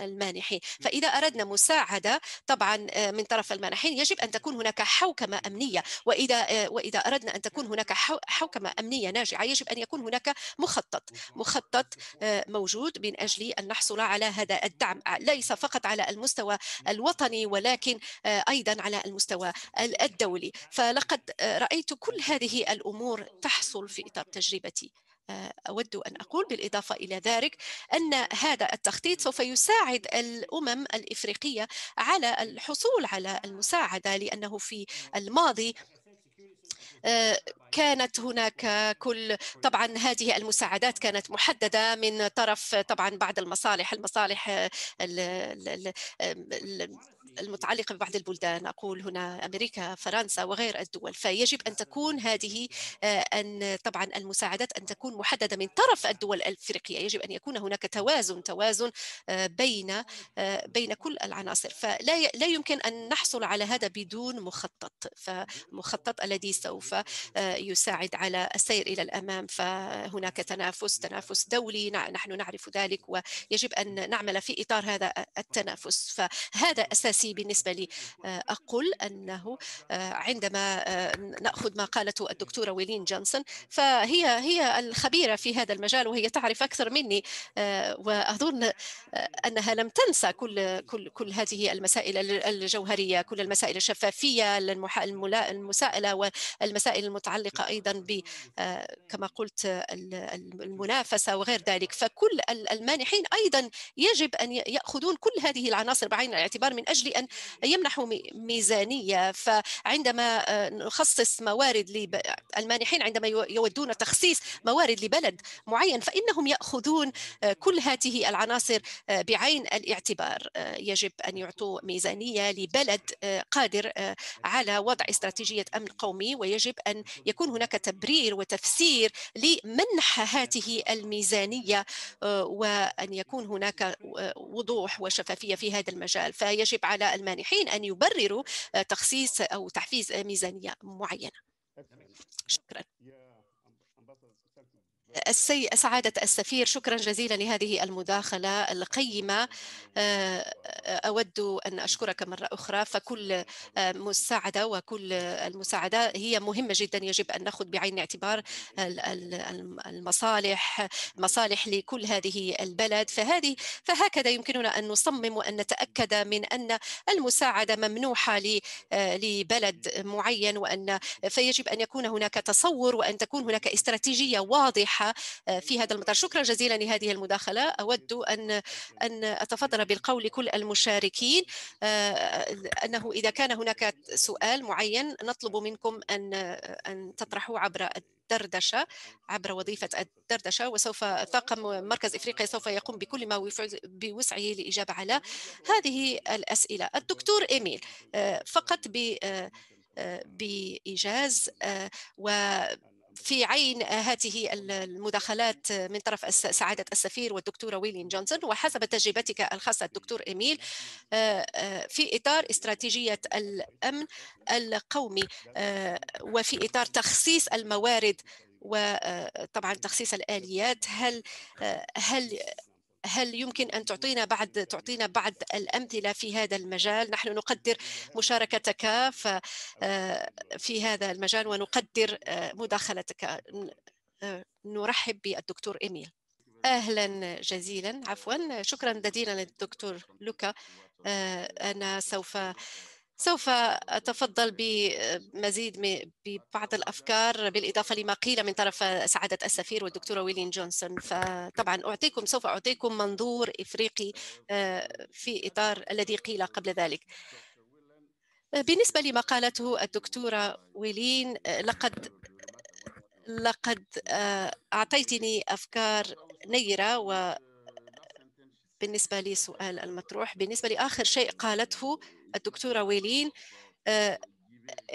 المانحين فإذا أردنا مساعدة طبعا من طرف المانحين يجب أن تكون هناك حوكمة أمنية وإذا وإذا أردنا أن تكون هناك حوكمة أمنية ناجعة يجب أن يكون هناك مخطط مخطط مخطط آه، موجود من أجل أن نحصل على هذا الدعم ليس فقط على المستوى الوطني ولكن آه، أيضا على المستوى الدولي فلقد آه، رأيت كل هذه الأمور تحصل في إطار تجربتي أود أن أقول بالإضافة إلى ذلك أن هذا التخطيط سوف يساعد الأمم الإفريقية على الحصول على المساعدة لأنه في الماضي آه، كانت هناك كل طبعا هذه المساعدات كانت محددة من طرف طبعا بعض المصالح المصالح المتعلقة ببعض البلدان أقول هنا أمريكا فرنسا وغير الدول فيجب أن تكون هذه آه، أن طبعا المساعدات أن تكون محددة من طرف الدول الأفريقية يجب أن يكون هناك توازن توازن آه، بين آه، بين كل العناصر فلا لا يمكن أن نحصل على هذا بدون مخطط فمخطط الذي سوف يساعد على السير إلى الأمام فهناك تنافس تنافس دولي نحن نعرف ذلك ويجب أن نعمل في إطار هذا التنافس فهذا أساس الرئيسي بالنسبة لي آه، أقول أنه آه، عندما آه، نأخذ ما قالته الدكتورة ويلين جونسون فهي هي الخبيرة في هذا المجال وهي تعرف أكثر مني وأظن أنها لم تنسى كل كل كل هذه المسائل الجوهرية كل المسائل الشفافية المساءلة والمسائل المتعلقة أيضا ب كما قلت المنافسة وغير ذلك فكل المانحين أيضا يجب أن يأخذون كل هذه العناصر بعين الاعتبار من أجل ينبغي أن يمنحوا ميزانية فعندما آه، نخصص موارد للمانحين عندما يودون تخصيص موارد لبلد معين فإنهم يأخذون آه، كل هذه العناصر آه، بعين الاعتبار يجب أن يعطوا ميزانية لبلد قادر على وضع استراتيجية أمن قومي ويجب أن يكون هناك تبرير وتفسير لمنح هذه الميزانية وأن يكون هناك وضوح وشفافية في هذا المجال فيجب على على المانحين أن يبرروا آه، تخصيص أو تحفيز ميزانية معينة شكرا السي سعادة السفير شكرا جزيلا لهذه المداخلة القيمة آه، أود أن أشكرك مرة أخرى فكل آه، مساعدة وكل المساعدة هي مهمة جدا يجب أن نأخذ بعين الاعتبار المصالح مصالح لكل هذه البلد فهذه فهكذا يمكننا أن نصمم وأن نتأكد من أن المساعدة ممنوحة آه، لبلد معين وأن فيجب أن يكون هناك تصور وأن تكون هناك استراتيجية واضحة الصحة آه، في هذا المطار شكرا جزيلا لهذه المداخلة أود أن أن أتفضل بالقول لكل المشاركين آه، أنه إذا كان هناك سؤال معين نطلب منكم أن أن تطرحوه عبر الدردشه عبر وظيفه الدردشه وسوف طاقم مركز افريقيا سوف يقوم بكل ما بوسعه للاجابه على هذه الاسئله الدكتور ايميل آه، فقط بايجاز و في عين هذه المداخلات من طرف سعادة السفير والدكتورة ويلين جونسون وحسب تجربتك الخاصة الدكتور إيميل نعم، نعم. آه، آه، في إطار استراتيجية الأمن القومي آه، وفي إطار تخصيص الموارد وطبعا تخصيص الآليات هل هل هل يمكن أن تعطينا بعد تعطينا بعض الأمثلة في هذا المجال نحن نقدر مشاركتك آه، في هذا المجال ونقدر آه، مداخلتك آه، نرحب بالدكتور إيميل اهلا جزيلا عفوا شكرا جزيلا للدكتور لوكا انا سوف سوف أتفضل بمزيد ببعض الأفكار بالإضافة لما قيل من طرف سعادة السفير والدكتورة ويلين جونسون فطبعا أعطيكم سوف أعطيكم منظور إفريقي آه، في إطار الذي قيل قبل ذلك بالنسبة لما قالته الدكتورة ويلين آه، لقد لقد آه، أعطيتني أفكار نيرة و بالنسبة لسؤال المطروح بالنسبة لآخر شيء قالته الدكتورة ويلين آه،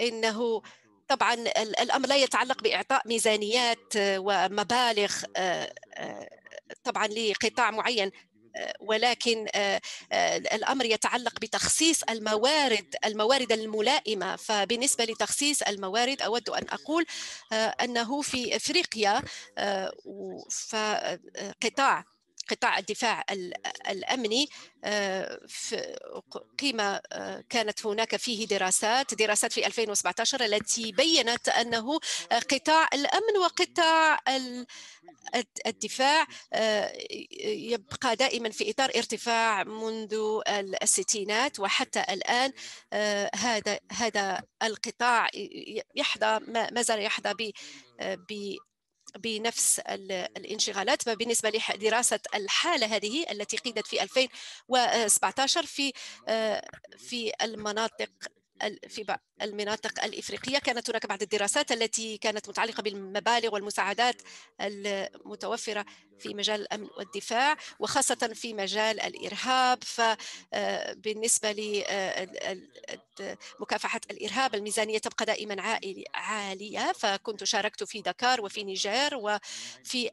إنه طبعا الأمر لا يتعلق بإعطاء ميزانيات آه، ومبالغ آه، طبعا لقطاع معين ولكن الامر يتعلق بتخصيص الموارد الموارد الملائمه فبالنسبه لتخصيص الموارد اود ان اقول انه في افريقيا فقطاع قطاع الدفاع الأمني آه، قيمة آه، كانت هناك فيه دراسات دراسات في 2017 التي بيّنت أنه آه، قطاع الأمن وقطاع الدفاع يبقى دائما في إطار ارتفاع منذ الستينات وحتى الآن هذا هذا القطاع يحظى ما زال يحظى بنفس الانشغالات بالنسبة لدراسة الحالة هذه التي قيدت في 2017 في آه، في المناطق في المناطق الإفريقية كانت هناك بعض الدراسات التي كانت متعلقة بالمبالغ والمساعدات المتوفرة في مجال الأمن والدفاع وخاصة في مجال الإرهاب فبالنسبة آه، لمكافحة آه، الإرهاب الميزانية تبقى دائما عالية فكنت شاركت في دكار وفي نيجير وفي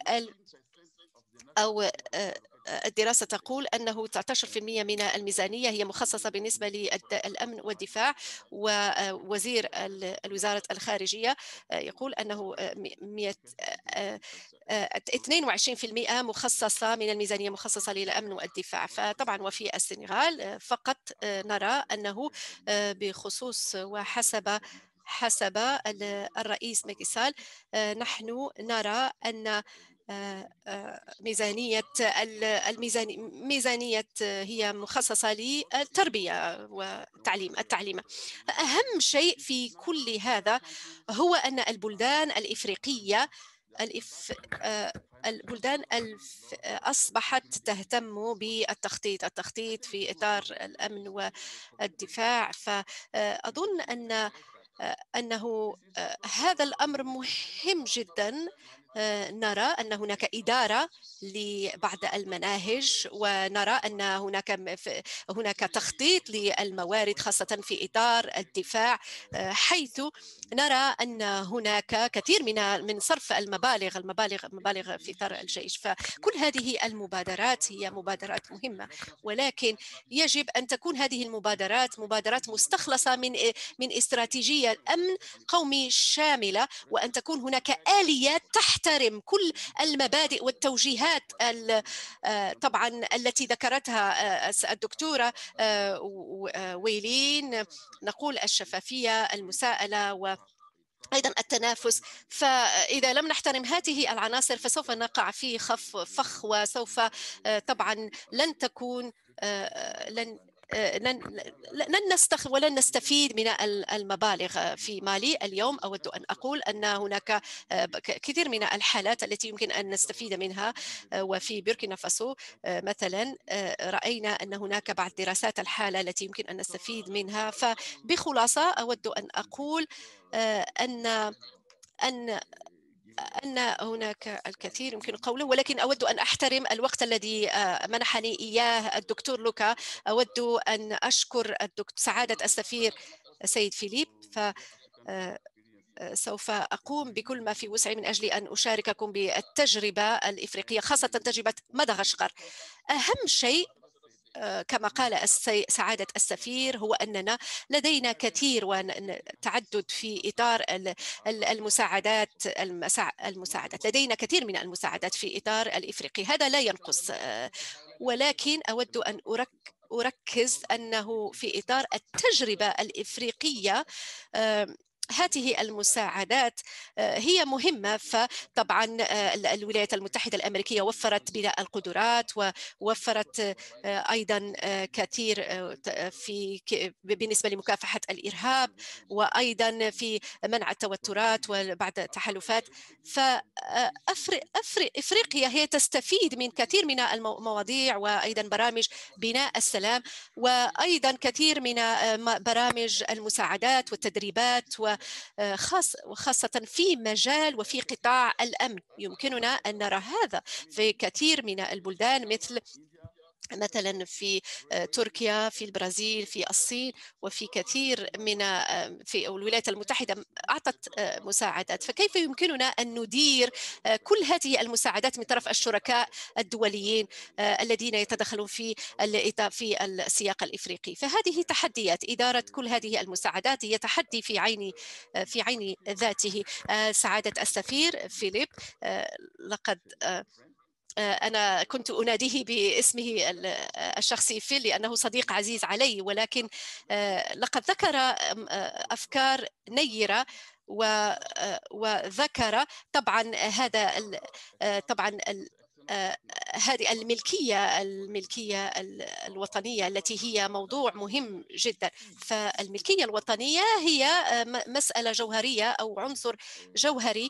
أو آه، الدراسة تقول أنه 19% من الميزانية هي مخصصة بالنسبة للأمن والدفاع ووزير الوزارة الخارجية آه، يقول أنه 22% آه، آه، مخصصة من الميزانية مخصصة للأمن والدفاع فطبعا وفي السنغال فقط نرى أنه بخصوص وحسب حسب الرئيس ماكيسال نحن نرى أن ميزانية الميزانية هي مخصصة للتربية والتعليم التعليم أهم شيء في كل هذا هو أن البلدان الإفريقية الإف... آه، البلدان الف... أصبحت تهتم بالتخطيط التخطيط في إطار الأمن والدفاع فأظن آه، أن آه، أنه هذا الأمر مهم جدا آه، نرى أن هناك إدارة لبعض المناهج ونرى أن هناك هناك تخطيط للموارد خاصة في إطار الدفاع آه، حيث نرى أن هناك كثير من من صرف المبالغ المبالغ مبالغ في إطار الجيش فكل هذه المبادرات هي مبادرات مهمة ولكن يجب أن تكون هذه المبادرات مبادرات مستخلصة من من استراتيجية أمن قومي شاملة وأن تكون هناك آليات تحت تحترم كل المبادئ والتوجيهات آه، طبعا التي ذكرتها آه، الدكتورة آه، ويلين نقول الشفافية المساءلة و ايضا التنافس فاذا لم نحترم هذه العناصر فسوف نقع في خف فخ وسوف طبعا لن تكون لن لن نستخ ولن نستفيد من المبالغ في مالي اليوم أود أن أقول أن هناك آه، كثير من الحالات التي يمكن أن نستفيد منها آه، وفي بيركينا فاسو آه، مثلا رأينا أن هناك بعض دراسات الحالة التي يمكن أن نستفيد منها فبخلاصة أود أن أقول أن أن أن هناك الكثير يمكن قوله ولكن أود أن أحترم الوقت الذي آه، منحني إياه الدكتور لوكا أود أن أشكر الدكتور سعادة السفير السيد فيليب ف آه، آه، سوف أقوم بكل ما في وسعي من أجل أن أشارككم بالتجربة الإفريقية خاصة تجربة مدغشقر أهم شيء آه، كما قال سعادة السفير هو أننا لدينا كثير وتعدد في إطار المساعدات المساعدات لدينا كثير من المساعدات في إطار الإفريقي هذا لا ينقص آه، ولكن أود أن أركز أنه في إطار التجربة الإفريقية هذه المساعدات آه، هي مهمة فطبعا آه، الولايات المتحدة الأمريكية وفرت بناء القدرات ووفرت آه، أيضا كثير في بالنسبة لمكافحة الإرهاب وأيضا في منع التوترات وبعد التحالفات فأفريقيا هي تستفيد من كثير من المواضيع وأيضا برامج بناء السلام وأيضا كثير من برامج المساعدات والتدريبات و وخاص وخاصة في مجال وفي قطاع الأمن يمكننا أن نرى هذا في كثير من البلدان مثل مثلا في آه، تركيا في البرازيل في الصين وفي كثير من في الولايات المتحدة أعطت آه، مساعدات فكيف يمكننا أن ندير آه، كل هذه المساعدات من طرف الشركاء الدوليين الذين يتدخلون في في السياق الإفريقي فهذه تحديات إدارة كل هذه المساعدات هي تحدي في عين في عين ذاته سعادة السفير فيليب لقد آه، أنا كنت أناديه باسمه آه، الشخصي فيل لأنه صديق عزيز علي ولكن آه، لقد ذكر أفكار نيرة وذكر طبعا هذا طبعا هذه الملكية الملكية الوطنية التي هي موضوع مهم جدا فالملكية الوطنية هي مسألة جوهرية أو عنصر جوهري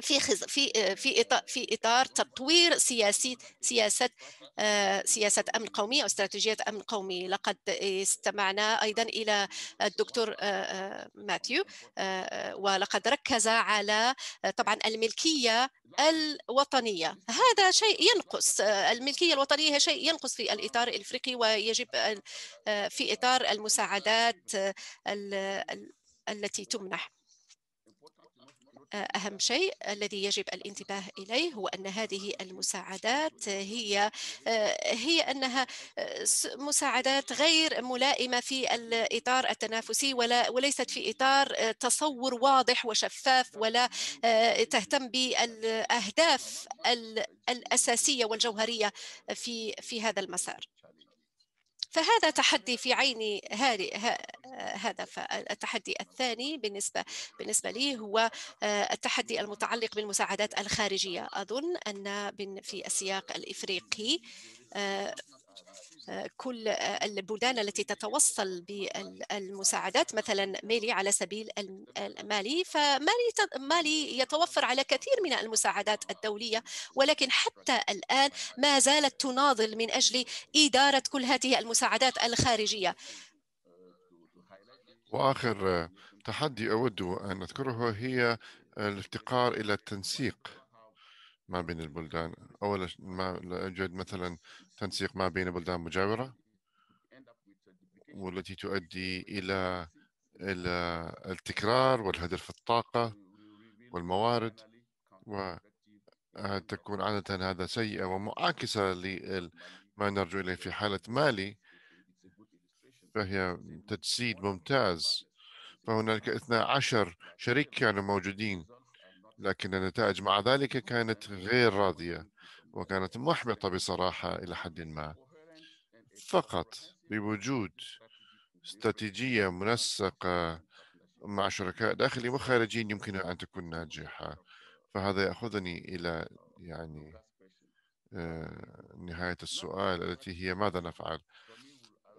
في خز... في في اطار في اطار تطوير سياسي سياسه آه، سياسه امن قومي او استراتيجيه امن قومي لقد استمعنا ايضا الى الدكتور آه، آه، ماثيو ولقد ركز على طبعا الملكيه الوطنيه هذا شيء ينقص الملكيه الوطنيه هي شيء ينقص في الاطار الافريقي ويجب في اطار المساعدات التي تمنح أهم شيء الذي يجب الانتباه إليه هو أن هذه المساعدات هي هي أنها مساعدات غير ملائمة في الإطار التنافسي ولا وليست في إطار تصور واضح وشفاف ولا تهتم بالأهداف الأساسية والجوهرية في في هذا المسار. فهذا تحدي في عيني آه، هذا التحدي الثاني بالنسبة بالنسبة لي هو آه، التحدي المتعلق بالمساعدات الخارجية أظن أن في السياق الإفريقي آه، كل آه، البلدان التي تتوصل بالمساعدات مثلا مالي على سبيل المالي فمالي مالي يتوفر على كثير من المساعدات الدولية ولكن حتى الآن ما زالت تناضل من أجل إدارة كل هذه المساعدات الخارجية وآخر آه، تحدي أود أن أذكره هي الافتقار إلى التنسيق ما بين البلدان أولا ما يوجد مثلا تنسيق ما بين بلدان مجاورة والتي تؤدي إلى إلى التكرار والهدر في الطاقة والموارد تكون عادة هذا سيئة ومعاكسة لما نرجو إليه في حالة مالي فهي تجسيد ممتاز فهناك 12 شريك كانوا موجودين لكن النتائج مع ذلك كانت غير راضية وكانت محبطة بصراحة إلى حد ما فقط بوجود استراتيجية منسقة مع شركاء داخلي وخارجيين يمكن أن تكون ناجحة فهذا يأخذني إلى يعني آه، نهاية السؤال التي هي ماذا نفعل؟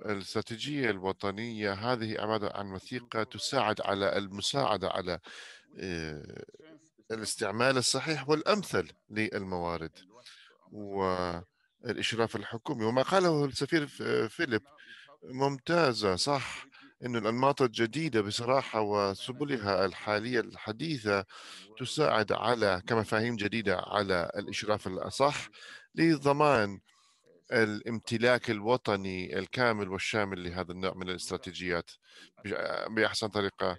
الاستراتيجية الوطنية هذه عبارة عن وثيقة تساعد على المساعدة على آه، الاستعمال الصحيح والأمثل للموارد والإشراف الحكومي وما قاله السفير فيليب ممتازة صح أن الأنماط الجديدة بصراحة وسبلها الحالية الحديثة تساعد على كمفاهيم جديدة على الإشراف الأصح لضمان الامتلاك الوطني الكامل والشامل لهذا النوع من الاستراتيجيات بأحسن طريقة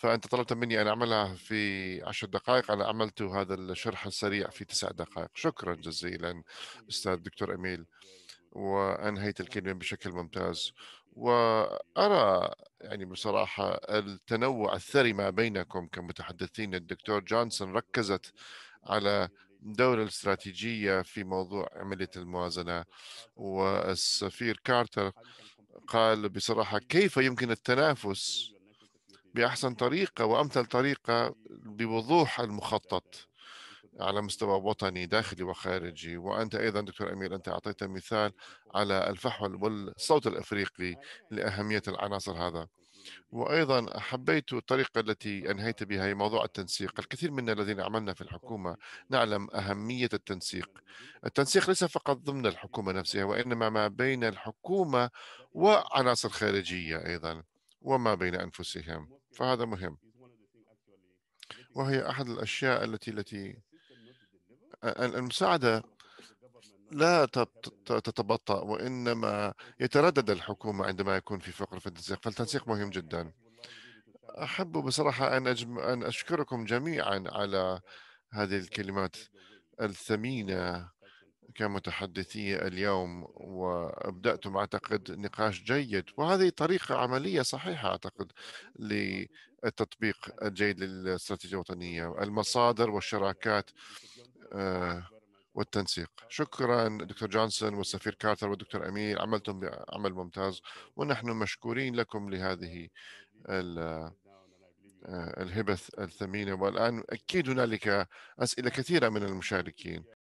فانت طلبت مني ان اعملها في عشر دقائق انا عملت هذا الشرح السريع في تسع دقائق شكرا جزيلا استاذ دكتور اميل وانهيت الكلمه بشكل ممتاز وارى يعني بصراحه التنوع الثري ما بينكم كمتحدثين الدكتور جونسون ركزت على دور الاستراتيجيه في موضوع عمليه الموازنه والسفير كارتر قال بصراحه كيف يمكن التنافس باحسن طريقه وامثل طريقه بوضوح المخطط على مستوى وطني داخلي وخارجي وانت ايضا دكتور امير انت اعطيت مثال على الفحوى والصوت الافريقي لاهميه العناصر هذا وايضا حبيت الطريقه التي انهيت بها هي موضوع التنسيق، الكثير منا الذين عملنا في الحكومه نعلم اهميه التنسيق. التنسيق ليس فقط ضمن الحكومه نفسها وانما ما بين الحكومه وعناصر خارجيه ايضا وما بين انفسهم. فهذا مهم وهي أحد الأشياء التي التي المساعدة لا تتبطأ وإنما يتردد الحكومة عندما يكون في فقر في التنسيق فالتنسيق مهم جدا أحب بصراحة أن, أجم... أن أشكركم جميعا على هذه الكلمات الثمينة كمتحدثي اليوم وابداتم اعتقد نقاش جيد وهذه طريقه عمليه صحيحه اعتقد للتطبيق الجيد للاستراتيجيه الوطنيه المصادر والشراكات آه، والتنسيق شكرا دكتور جونسون والسفير كارتر والدكتور امير عملتم بعمل ممتاز ونحن مشكورين لكم لهذه آه، الهبه الثمينه والان اكيد هنالك اسئله كثيره من المشاركين